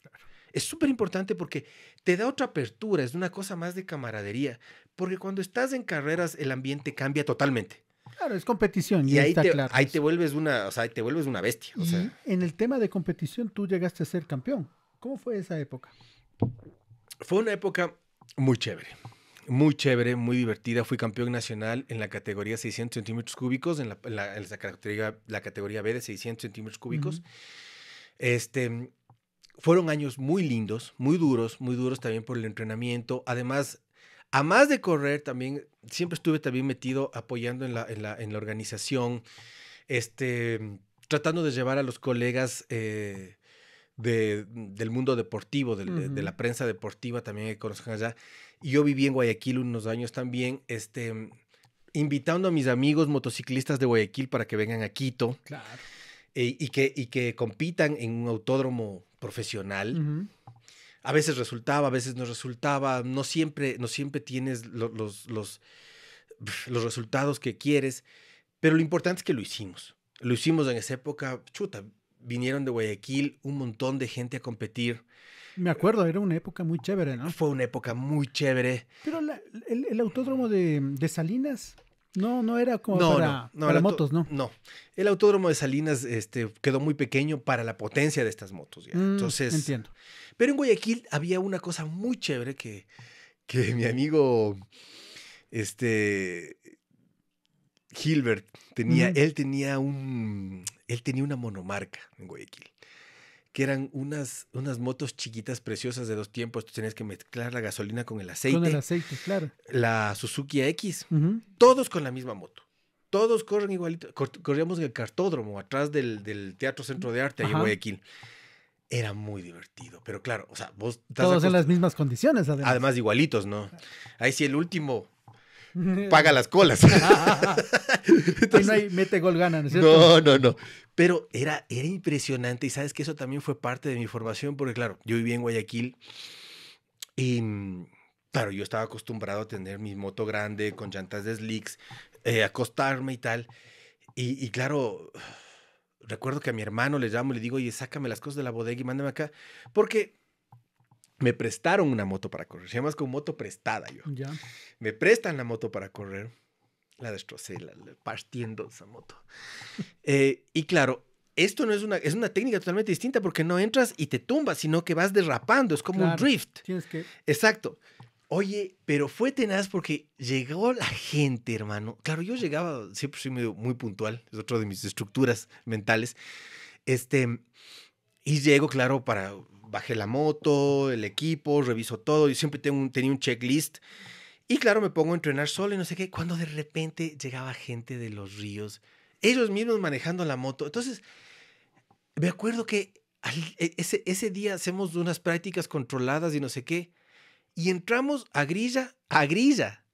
Es súper importante porque te da otra apertura, es una cosa más de camaradería, porque cuando estás en carreras el ambiente cambia totalmente. Claro, es competición. Y, ahí, te, vuelves una, o sea, te vuelves una bestia. En el tema de competición, tú llegaste a ser campeón. ¿Cómo fue esa época? Fue una época muy chévere. Muy chévere, muy divertida. Fui campeón nacional en la categoría 600 centímetros cúbicos, en la, la, categoría, B de 600 centímetros cúbicos. Este, fueron años muy lindos, muy duros, muy duros también por el entrenamiento. Además, a más de correr, también siempre estuve también metido apoyando en la, en la, en la organización, este, tratando de llevar a los colegas eh, del mundo deportivo, de, la prensa deportiva también que conozcan allá. Y yo viví en Guayaquil unos años también, este, invitando a mis amigos motociclistas de Guayaquil para que vengan a Quito claro. y, que, y que compitan en un autódromo profesional a veces resultaba, a veces no resultaba, no siempre, no siempre tienes los, los, los, resultados que quieres, pero lo importante es que lo hicimos. Lo hicimos en esa época, chuta, vinieron de Guayaquil un montón de gente a competir. Me acuerdo, era una época muy chévere, ¿no? Fue una época muy chévere. Pero el, autódromo de, Salinas no, no era como para, motos, ¿no? No, el autódromo de Salinas este, quedó muy pequeño para la potencia de estas motos. ¿ya? Mm, Entonces, entiendo. Pero en Guayaquil había una cosa muy chévere que, que mi amigo, este, Gilbert tenía, él tenía un, él tenía una monomarca en Guayaquil, que eran unas, unas motos chiquitas preciosas de dos tiempos. Tú tenías que mezclar la gasolina con el aceite. Con el aceite, claro. La Suzuki X, todos con la misma moto. Todos corren igualito. Corríamos en el cartódromo, atrás del, del Teatro Centro de Arte, ahí en Guayaquil era muy divertido. Pero claro, o sea, vos... Todos en las mismas condiciones, además. Además, igualitos, ¿no? Ahí sí el último [laughs] paga las colas. Entonces, [laughs] no hay mete gol gana, ¿no es cierto? No, no, no. Pero era, era impresionante y sabes que eso también fue parte de mi formación porque claro, yo viví en Guayaquil y claro, yo estaba acostumbrado a tener mi moto grande con llantas de slicks, eh, acostarme y tal. y claro recuerdo que a mi hermano le llamo y le digo, oye, sácame las cosas de la bodega y mándame acá, porque me prestaron una moto para correr, se llama como moto prestada yo. Ya. Me prestan la moto para correr, la destrocé, la, partiendo esa moto. [laughs] Eh, y claro, esto no es una, es una técnica totalmente distinta porque no entras y te tumbas, sino que vas derrapando, es como un drift. Tienes que... Exacto. Oye, pero fue tenaz porque llegó la gente, hermano. Claro, yo llegaba, siempre soy muy puntual, es otra de mis estructuras mentales. Este, y llego, claro, para, bajé la moto, el equipo, reviso todo, y siempre tengo tenía un checklist. Y claro, me pongo a entrenar solo y no sé qué, cuando de repente llegaba gente de los ríos, ellos mismos manejando la moto. Entonces, me acuerdo que e, ese día hacemos unas prácticas controladas y no sé qué. Y entramos a grilla, a grilla.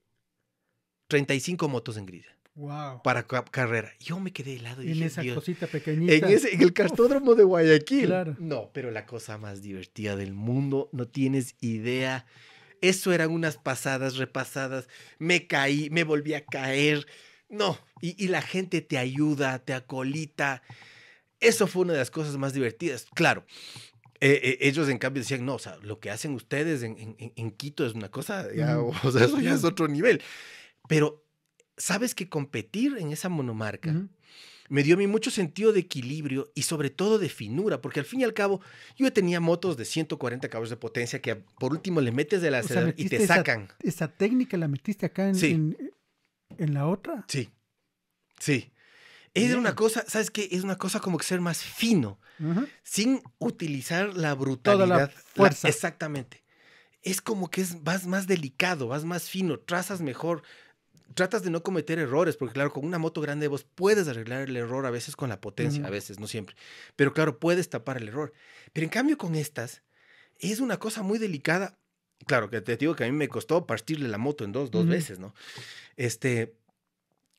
35 motos en grilla. Wow. Para carrera. Yo me quedé helado. Y en esa cosita pequeñita. En, el cartódromo de Guayaquil. Claro. No, pero la cosa más divertida del mundo. No tienes idea. Eso eran unas pasadas, repasadas. Me caí, me volví a caer. No. Y, y la gente te ayuda, te acolita. Eso fue una de las cosas más divertidas. Claro, eh, eh, ellos en cambio decían, no, o sea, lo que hacen ustedes en, Quito es una cosa, o sea, eso ya es otro nivel. Pero sabes que competir en esa monomarca me dio a mí mucho sentido de equilibrio y sobre todo de finura, porque al fin y al cabo yo tenía motos de 140 caballos de potencia que por último le metes de la o y te sacan. Esa técnica la metiste acá en, en, en la otra. Sí, sí. Es una cosa, ¿sabes qué? Es una cosa como que ser más fino, sin utilizar la brutalidad. Toda la fuerza. exactamente. Es como que es, vas más delicado, vas más fino, trazas mejor, tratas de no cometer errores, porque claro, con una moto grande vos puedes arreglar el error a veces con la potencia, a veces, no siempre. Pero claro, puedes tapar el error. Pero en cambio con estas, es una cosa muy delicada. Claro, que te digo que a mí me costó partirle la moto en dos, dos veces, ¿no? Este,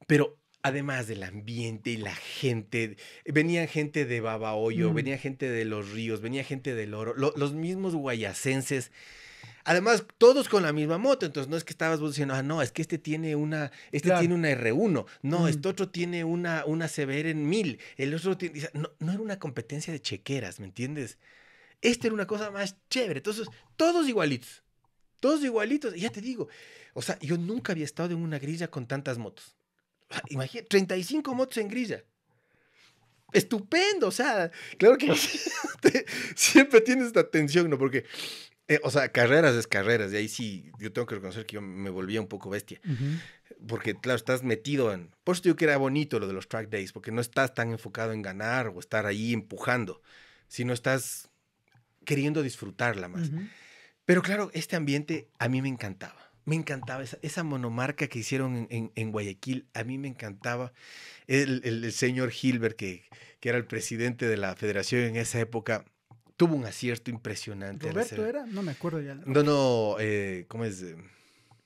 pero además del ambiente y la gente, venía gente de Babahoyo, mm. venía gente de los ríos, venía gente del oro, los mismos guayacenses. Además, todos con la misma moto, entonces no es que estabas vos diciendo, ah, no, es que este tiene una, este tiene una R1, no, mm. este otro tiene una, una CBR en 1000, el otro tiene, no, era una competencia de chequeras, ¿me entiendes? Esta era una cosa más chévere, entonces todos igualitos, todos igualitos, ya te digo, o sea, yo nunca había estado en una grilla con tantas motos. [laughs] Imagínate, 35 motos en grilla. Estupendo, o sea, claro que [laughs] siempre tienes esta tensión, ¿no? Porque, eh, o sea, carreras es carreras, y ahí sí, yo tengo que reconocer que yo me volví un poco bestia. Porque, claro, estás metido en. Por eso digo que era bonito lo de los track days, porque no estás tan enfocado en ganar o estar ahí empujando, sino estás queriendo disfrutarla más. Pero claro, este ambiente a mí me encantaba. Me encantaba esa, monomarca que hicieron en, Guayaquil. A mí me encantaba el, señor Hilbert, que, era el presidente de la federación en esa época. Tuvo un acierto impresionante. ¿Roberto era? No me acuerdo ya. No, no, eh, ¿cómo es? Eh,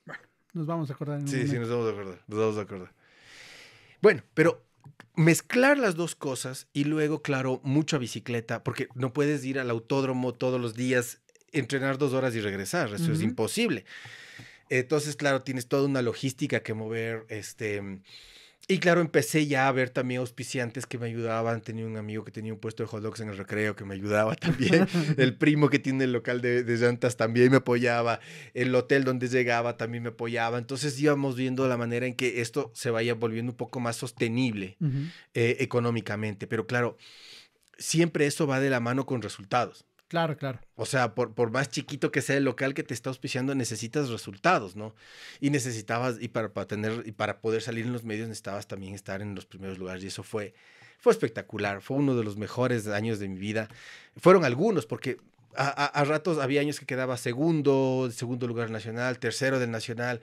bueno, nos vamos a acordar. En sí, sí, nos vamos a acordar. Nos vamos a acordar. Bueno, pero mezclar las dos cosas y luego, claro, mucha bicicleta, porque no puedes ir al autódromo todos los días, entrenar dos horas y regresar, eso es imposible. Entonces, claro, tienes toda una logística que mover, este... Y claro, empecé ya a ver también auspiciantes que me ayudaban. Tenía un amigo que tenía un puesto de hot dogs en el recreo que me ayudaba [laughs] también. el primo que tiene el local de, de, llantas también me apoyaba. El hotel donde llegaba también me apoyaba. Entonces íbamos viendo la manera en que esto se vaya volviendo un poco más sostenible eh, económicamente. Pero claro, siempre eso va de la mano con resultados. Claro, claro. O sea, por, por, más chiquito que sea el local que te está auspiciando, necesitas resultados, ¿no? Y necesitabas, y para, para, tener, y para poder salir en los medios, necesitabas también estar en los primeros lugares. Y eso fue, fue espectacular. Fue uno de los mejores años de mi vida. Fueron algunos, porque a, a, ratos había años que quedaba segundo, segundo lugar nacional, tercero del nacional,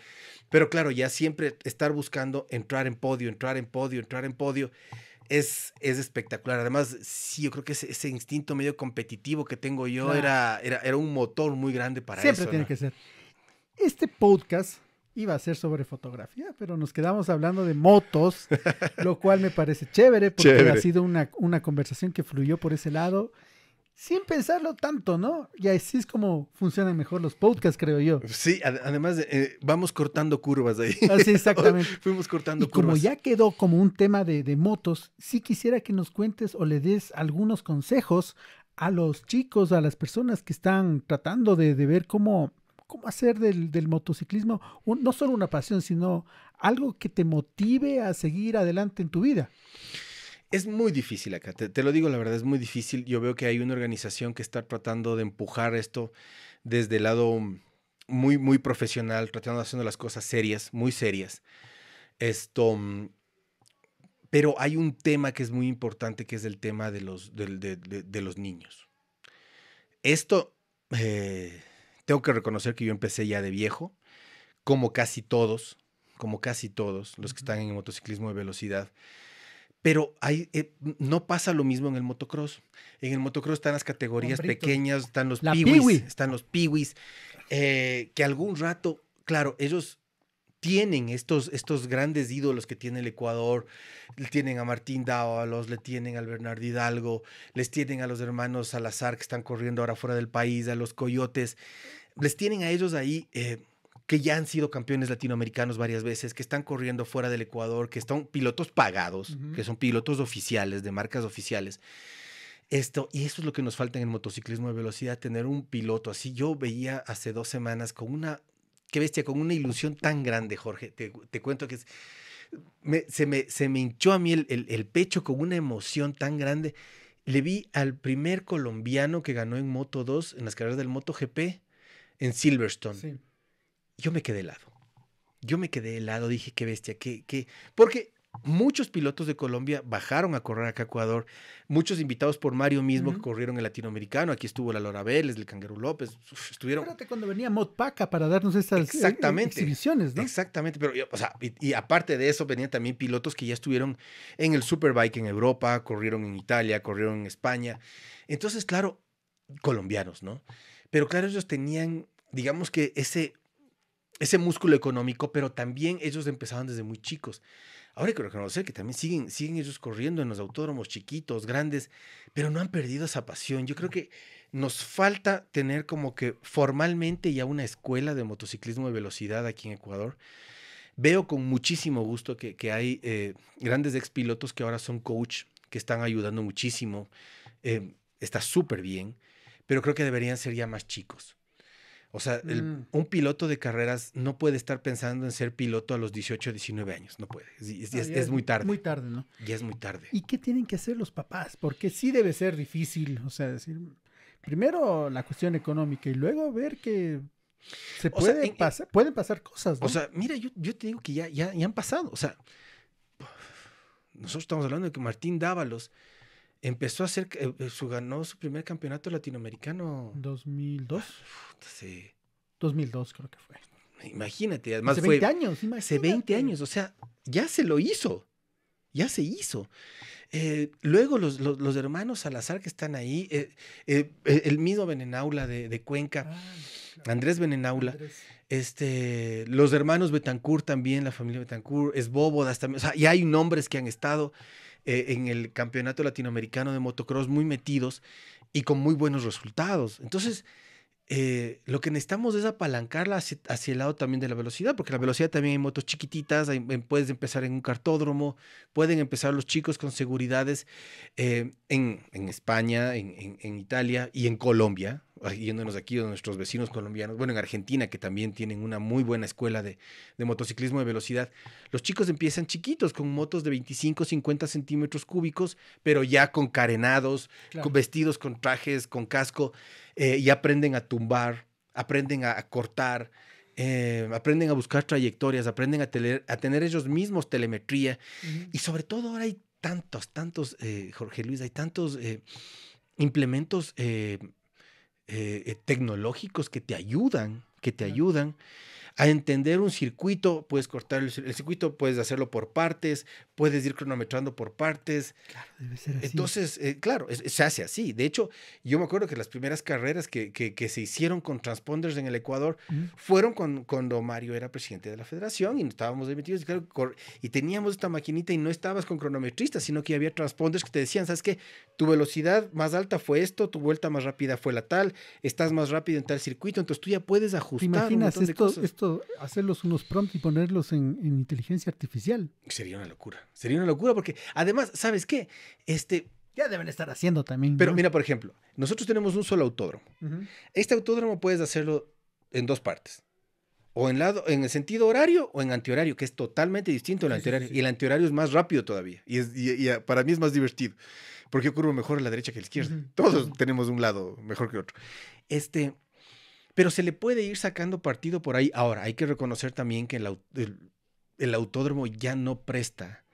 pero claro, ya siempre estar buscando entrar en podio, entrar en podio, entrar en podio es, espectacular. Además, sí, yo creo que ese, instinto medio competitivo que tengo yo era, era, un motor muy grande para eso. Siempre tiene que ser. Este podcast iba a ser sobre fotografía, pero nos quedamos hablando de motos, [laughs] lo cual me parece chévere porque ha sido una, una conversación que fluyó por ese lado sin pensarlo tanto, ¿no? Y así es como funcionan mejor los podcasts, creo yo. Sí, además eh, vamos cortando curvas ahí. Así, ah, exactamente. [laughs] Fuimos cortando y curvas. Como ya quedó como un tema de, de motos, sí quisiera que nos cuentes o le des algunos consejos a los chicos, a las personas que están tratando de, de ver cómo, cómo hacer del, del motociclismo no solo una pasión, sino algo que te motive a seguir adelante en tu vida. Es muy difícil acá, te, lo digo la verdad, es muy difícil. Yo veo que hay una organización que está tratando de empujar esto desde el lado muy, muy profesional, tratando de hacer las cosas serias, muy serias. Esto, mm, pero hay un tema que es muy importante, que es el tema de los, los niños. Esto, eh, tengo que reconocer que yo empecé ya de viejo, como casi todos, como casi todos los que están en motociclismo de velocidad. Pero eh, no pasa lo mismo en el motocross. En el motocross están las categorías pequeñas, están los piwis, están los piwis, eh, que algún rato, claro, ellos tienen estos, estos grandes ídolos que tiene el Ecuador, tienen a Martín los le tienen al Bernard Hidalgo, les tienen a los hermanos Salazar que están corriendo ahora fuera del país, a los Coyotes, les tienen a ellos ahí. Eh, que ya han sido campeones latinoamericanos varias veces, que están corriendo fuera del Ecuador, que son pilotos pagados, que son pilotos oficiales, de marcas oficiales. Esto, y eso es lo que nos falta en el motociclismo de velocidad, tener un piloto así. Yo veía hace dos semanas con una, qué bestia, con una ilusión tan grande, Jorge. Te, cuento que se, me, se, me, hinchó a mí el, pecho con una emoción tan grande. Le vi al primer colombiano que ganó en Moto 2, en las carreras del Moto GP en Silverstone yo me quedé helado. Yo me quedé helado, dije, qué bestia, qué, qué. Porque muchos pilotos de Colombia bajaron a correr acá a Ecuador, muchos invitados por Mario mismo que corrieron el latinoamericano, aquí estuvo la Lora Vélez, el Canguero López, estuvieron... Espérate cuando venía Motpaca para darnos estas eh, exactamente, exhibiciones, ¿no? Exactamente, pero, y, aparte de eso venían también pilotos que ya estuvieron en el Superbike en Europa, corrieron en Italia, corrieron en España, entonces, claro, colombianos, ¿no? Pero claro, ellos tenían, digamos que ese ese músculo económico, pero también ellos empezaban desde muy chicos. Ahora creo que sé, que también siguen, siguen ellos corriendo en los autódromos chiquitos, grandes, pero no han perdido esa pasión. Yo creo que nos falta tener como que formalmente ya una escuela de motociclismo de velocidad aquí en Ecuador. Veo con muchísimo gusto que, hay eh, grandes expilotos que ahora son coach, que están ayudando muchísimo. Eh, está súper bien, pero creo que deberían ser ya más chicos o sea, mm. un piloto de carreras no puede estar pensando en ser piloto a los 18, 19 años, no puede. Es, muy tarde. Muy tarde, ¿no? Ya es muy tarde. ¿Y qué tienen que hacer los papás? Porque sí debe ser difícil, o sea, decir, primero la cuestión económica y luego ver que se puede pasar, pueden pasar cosas. O sea, mira, yo, yo, te digo que ya, ya, ya han pasado. O sea, nosotros estamos hablando de que Martín Dávalos Empezó a hacer, eh, eh, su, ganó su primer campeonato latinoamericano. ¿2002? sí. 2002 creo que fue. Imagínate, además hace 20 años, Hace 20 años, o sea, ya se lo hizo, ya se hizo. Eh, luego los, los, hermanos Salazar que están ahí, el mismo Benenaula de, Cuenca, ah, Andrés Benenaula, Este, los hermanos Betancourt también, la familia Betancourt, es Bóbodas también, o sea, ya hay nombres que han estado. Eh, en el Campeonato Latinoamericano de Motocross muy metidos y con muy buenos resultados. Entonces, eh, lo que necesitamos es apalancarla hacia, el lado también de la velocidad, porque la velocidad también hay motos chiquititas, em, puedes empezar en un cartódromo, pueden empezar los chicos con seguridades eh, en, España, en, Italia y en Colombia, ah, yéndonos aquí a nuestros vecinos colombianos, bueno, en Argentina, que también tienen una muy buena escuela de, motociclismo de velocidad, los chicos empiezan chiquitos con motos de 25, 50 centímetros cúbicos, pero ya con carenados, con vestidos, con trajes, con casco. Eh, y aprenden a tumbar, aprenden a, cortar, eh, aprenden a buscar trayectorias, aprenden a, a tener ellos mismos telemetría. Y sobre todo ahora hay tantos, tantos, eh, Jorge Luis, hay tantos implementos tecnológicos que te ayudan, que te ayudan a entender un circuito, puedes cortar el, circuito, puedes hacerlo por partes, puedes ir cronometrando por partes. Claro, debe ser así. Entonces, eh, claro, se hace así. De hecho, yo me acuerdo que las primeras carreras que, que, se hicieron con transponders en el Ecuador fueron con, cuando Mario era presidente de la federación y estábamos metidos. Y, teníamos esta maquinita y no estabas con cronometristas, sino que había transponders que te decían, ¿sabes qué? Tu velocidad más alta fue esto, tu vuelta más rápida fue la tal, estás más rápido en tal circuito, entonces tú ya puedes ajustar. imaginas Esto hacerlos unos prompts y ponerlos en, inteligencia artificial. Sería una locura. Sería una locura porque además, ¿sabes qué? Este. Ya deben estar haciendo también. Pero mira, por ejemplo, nosotros tenemos un solo autódromo. Este autódromo puedes hacerlo en dos partes. O en, lado, en el sentido horario o en antihorario, que es totalmente distinto al antihorario. Y el antihorario es más rápido todavía. Y, es, y, para mí es más divertido. Porque ocurre mejor a la derecha que a la izquierda. Todos tenemos un lado mejor que otro. Este, pero se le puede ir sacando partido por ahí. Ahora, hay que reconocer también que el, autódromo ya no presta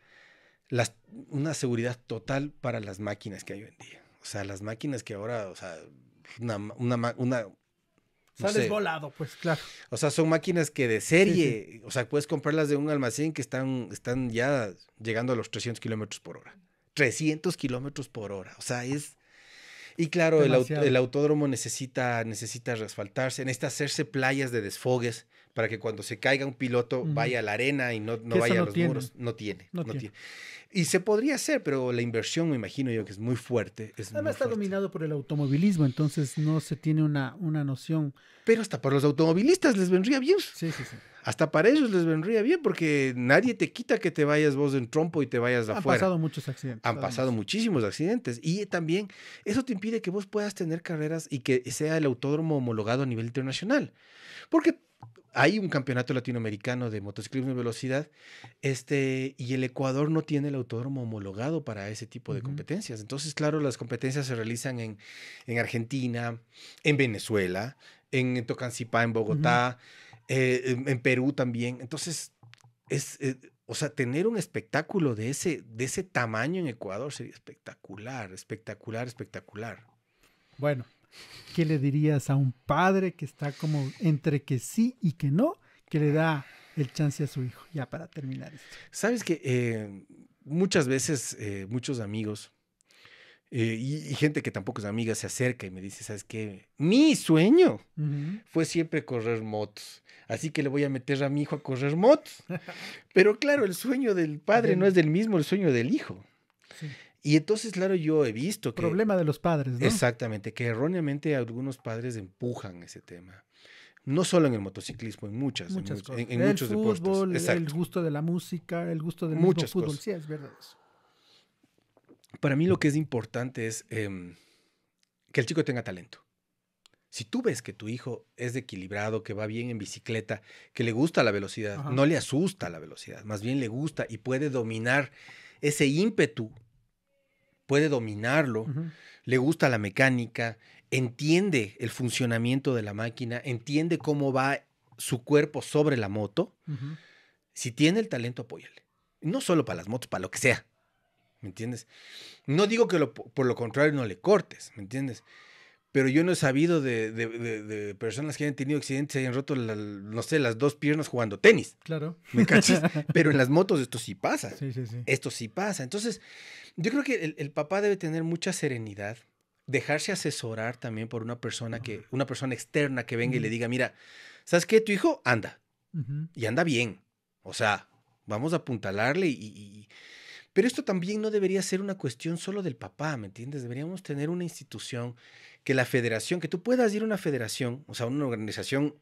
las, una seguridad total para las máquinas que hay hoy en día. O sea, las máquinas que ahora, o sea, una, una, una Sales volado, pues, claro. O sea, son máquinas que de serie, o sea, puedes comprarlas de un almacén que están, están ya llegando a los 300 kilómetros por hora. 300 kilómetros por hora. O sea, es y claro, el, autódromo necesita, resfaltarse, en necesita hacerse playas de desfogues para que cuando se caiga un piloto vaya a la arena y no, no vaya a los muros. No tiene, no, tiene. Y se podría hacer, pero la inversión me imagino yo que es muy fuerte. Además está dominado por el automovilismo, entonces no se tiene una, una noción. Pero hasta para los automovilistas les vendría bien. Sí, sí, sí. Hasta para ellos les vendría bien porque nadie te quita que te vayas vos en trompo y te vayas afuera. Han pasado muchos accidentes. Han pasado muchísimos accidentes. Y también eso te impide que vos puedas tener carreras y que sea el autódromo homologado a nivel internacional. Porque hay un campeonato latinoamericano de motociclismo de velocidad, este, y el Ecuador no tiene el autódromo homologado para ese tipo de competencias. Entonces, claro, las competencias se realizan en, Argentina, en Venezuela, en Tocancipá, en Bogotá, eh, en, Perú también. Entonces, es, eh, o sea, tener un espectáculo de ese, de ese tamaño en Ecuador sería espectacular, espectacular, espectacular. Bueno, ¿Qué le dirías a un padre que está como entre que sí y que no, que le da el chance a su hijo? Ya para terminar esto. Sabes que eh, muchas veces eh, muchos amigos eh, y, gente que tampoco es amiga se acerca y me dice, ¿sabes qué? Mi sueño fue siempre correr motos. Así que le voy a meter a mi hijo a correr motos. [laughs] Pero claro, el sueño del padre no es del mismo el sueño del hijo. Sí. Y entonces, claro, yo he visto que... Problema de los padres, ¿no? Exactamente, que erróneamente algunos padres empujan ese tema. No solo en el motociclismo, en muchas, en, el muchos fútbol, deportes. El gusto de la música, el gusto del fútbol. Sí, es verdad eso. Para mí lo que es importante es em, que el chico tenga talento. Si tú ves que tu hijo es equilibrado, que va bien en bicicleta, que le gusta la velocidad, no le asusta la velocidad, más bien le gusta y puede dominar ese ímpetu puede dominarlo, le gusta la mecánica, entiende el funcionamiento de la máquina, entiende cómo va su cuerpo sobre la moto. Si tiene el talento, apóyale. No solo para las motos, para lo que sea. ¿Me entiendes? No digo que por lo contrario no le cortes, ¿me entiendes? pero yo no he sabido de, personas que hayan tenido accidentes y hayan roto, no sé, las dos piernas jugando tenis. Claro. ¿Me cachas? [laughs] Pero en las motos esto sí pasa. Sí, sí, sí. Esto sí pasa. Entonces, yo creo que el, papá debe tener mucha serenidad, dejarse asesorar también por una persona, que, una persona externa que venga y le diga, mira, ¿sabes qué? Tu hijo anda. Y anda bien. O sea, vamos a apuntalarle y pero esto también no debería ser una cuestión solo del papá, ¿me entiendes? Deberíamos tener una institución que la federación, que tú puedas ir a una federación, o sea, una organización,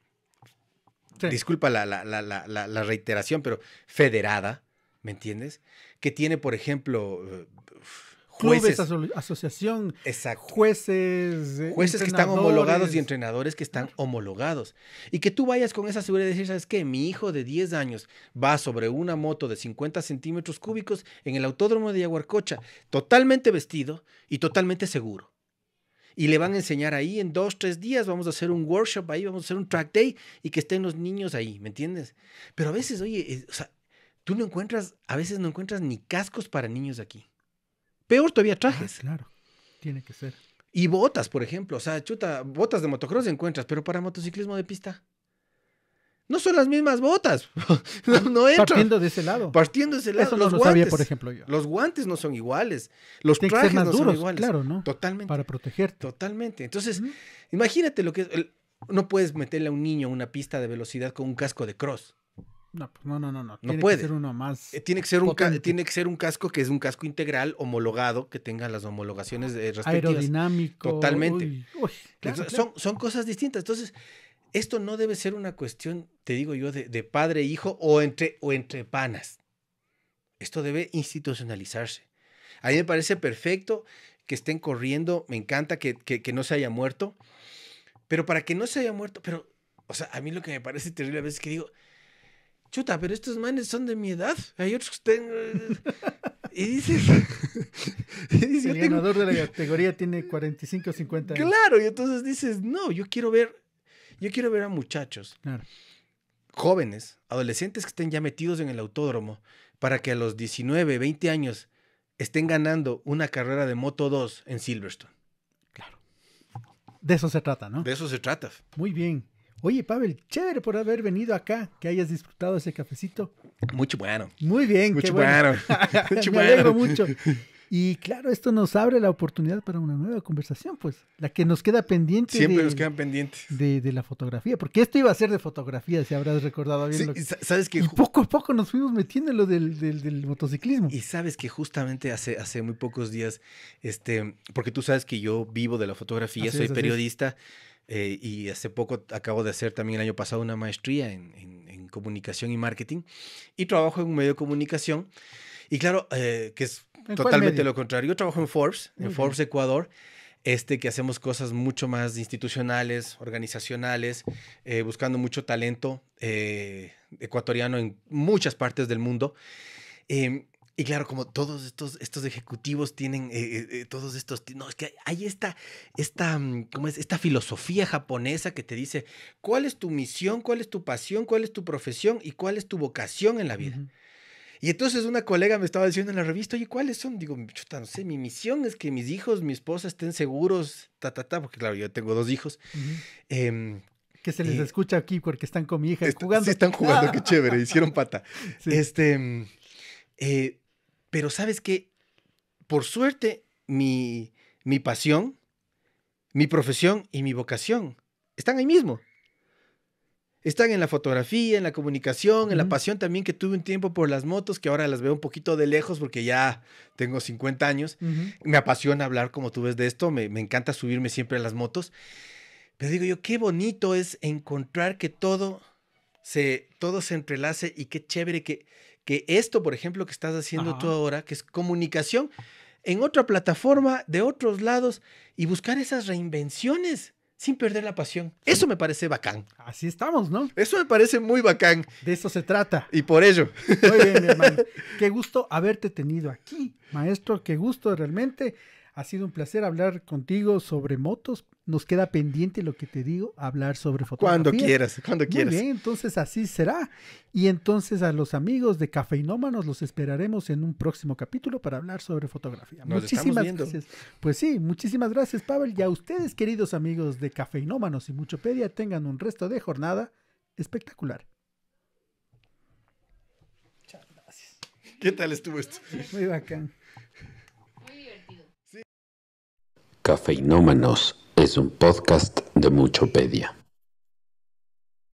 disculpa la, reiteración, pero federada, ¿me entiendes? Que tiene, por ejemplo, eh, clubes, asociación, jueces, eh, jueces que están homologados y entrenadores que están homologados. Y que tú vayas con esa seguridad y decir, ¿sabes qué? Mi hijo de 10 años va sobre una moto de 50 centímetros cúbicos en el autódromo de Yaguarcocha, totalmente vestido y totalmente seguro. Y le van a enseñar ahí en dos, tres días, vamos a hacer un workshop ahí, vamos a hacer un track day y que estén los niños ahí, ¿me entiendes? Pero a veces, oye, eh, o sea, tú no encuentras, a veces no encuentras ni cascos para niños aquí peor todavía trajes. claro, tiene que ser. Y botas, por ejemplo. O sea, chuta, botas de motocross encuentras, pero para motociclismo de pista. No son las mismas botas. [laughs] Partiendo de ese lado. Partiendo de ese lado. Eso los guantes, por ejemplo, Los guantes no son iguales. Los trajes no son iguales. Claro, ¿no? Totalmente. Para protegerte. Totalmente. Entonces, imagínate lo que es. no puedes meterle a un niño una pista de velocidad con un casco de cross. Pues, no, no, no, no. No, puede. Que ser uno más. Eh, tiene, que ser un tiene que ser un casco que es un casco integral homologado, que tenga las homologaciones eh, respectivas. Aerodinámico. Totalmente. son, son cosas distintas. Entonces, esto no debe ser una cuestión, te digo yo, de, padre e hijo o entre, o entre panas. Esto debe institucionalizarse. A mí me parece perfecto que estén corriendo, me encanta que, que, que no se haya muerto, pero para que no se haya muerto, pero, o sea, a mí lo que me parece terrible a veces es que digo, chuta, pero estos manes son de mi edad. Hay otros que estén... [laughs] y dices, [laughs] el ganador de la [laughs] categoría tiene 45 o 50 años. Claro, y entonces dices, no, yo quiero ver, yo quiero ver a muchachos, jóvenes, adolescentes que estén ya metidos en el autódromo, para que a los 19, 20 años estén ganando una carrera de Moto 2 en Silverstone. Claro. De eso se trata, ¿no? De eso se trata. Muy bien. Oye, Pavel, chévere por haber venido acá, que hayas disfrutado ese cafecito. Mucho bueno. Muy bien, mucho bueno. bueno. [laughs] Me alegro mucho. [laughs] Y claro, esto nos abre la oportunidad para una nueva conversación, pues, la que nos queda pendiente. Siempre nos quedan pendientes. De, la fotografía, porque esto iba a ser de fotografía, si habrás recordado bien. lo que... sabes que... Y poco a poco nos fuimos metiendo en lo del, motociclismo. Y sabes que justamente hace, muy pocos días, este, porque tú sabes que yo vivo de la fotografía, soy periodista. Eh, y hace poco acabo de hacer también el año pasado una maestría en, comunicación y marketing. Y trabajo en un medio de comunicación. Y claro, eh, que es totalmente lo contrario. Yo trabajo en Forbes, en Forbes Ecuador este que hacemos cosas mucho más institucionales, organizacionales, eh, buscando mucho talento ecuatoriano en muchas partes del mundo. Em, y claro, como todos estos, estos ejecutivos tienen, eh, eh, eh, todos estos, no, es que hay esta, esta, mm, ¿cómo es? Esta filosofía japonesa que te dice, ¿cuál es tu misión, cuál es tu pasión, cuál es tu profesión y cuál es tu vocación en la vida? Y entonces una colega me estaba diciendo en la revista, oye, ¿cuáles son? Digo, chuta, no sé, mi misión es que mis hijos, mi esposa estén seguros, ta, ta, ta, porque claro, yo tengo dos hijos. Em, que se les escucha aquí porque están con mi hija jugando. Sí, están jugando, qué chévere, [laughs] hicieron pata. Este, mm, eh, pero sabes que, por suerte, mi, mi pasión, mi profesión y mi vocación están ahí mismo. Están en la fotografía, en la comunicación, en la pasión también que tuve un tiempo por las motos, que ahora las veo un poquito de lejos porque ya tengo 50 años. Me apasiona hablar, como tú ves, de esto. Me, encanta subirme siempre a las motos. Pero digo yo, qué bonito es encontrar que todo se, todo se entrelace y qué chévere que, que esto, por ejemplo, que estás haciendo tú ahora, que es comunicación en otra plataforma, de otros lados, y buscar esas reinvenciones sin perder la pasión. Eso me parece bacán. Así estamos, ¿no? Eso me parece muy bacán. De eso se trata. Y por ello. Muy bien, hermano. [laughs] Qué gusto haberte tenido aquí, maestro. Qué gusto realmente ha sido un placer hablar contigo sobre motos. Nos queda pendiente lo que te digo, hablar sobre fotografía. Cuando quieras, cuando quieras. Muy bien, entonces así será. Y entonces a los amigos de Cafeinómanos los esperaremos en un próximo capítulo para hablar sobre fotografía. muchísimas gracias. Pues sí, muchísimas gracias, Pavel. Y a ustedes, queridos amigos de Cafeinómanos y Muchopedia, tengan un resto de jornada espectacular. Muchas gracias. ¿Qué tal estuvo esto? Muy bacán. Cafeinómanos es un podcast de Muchopedia.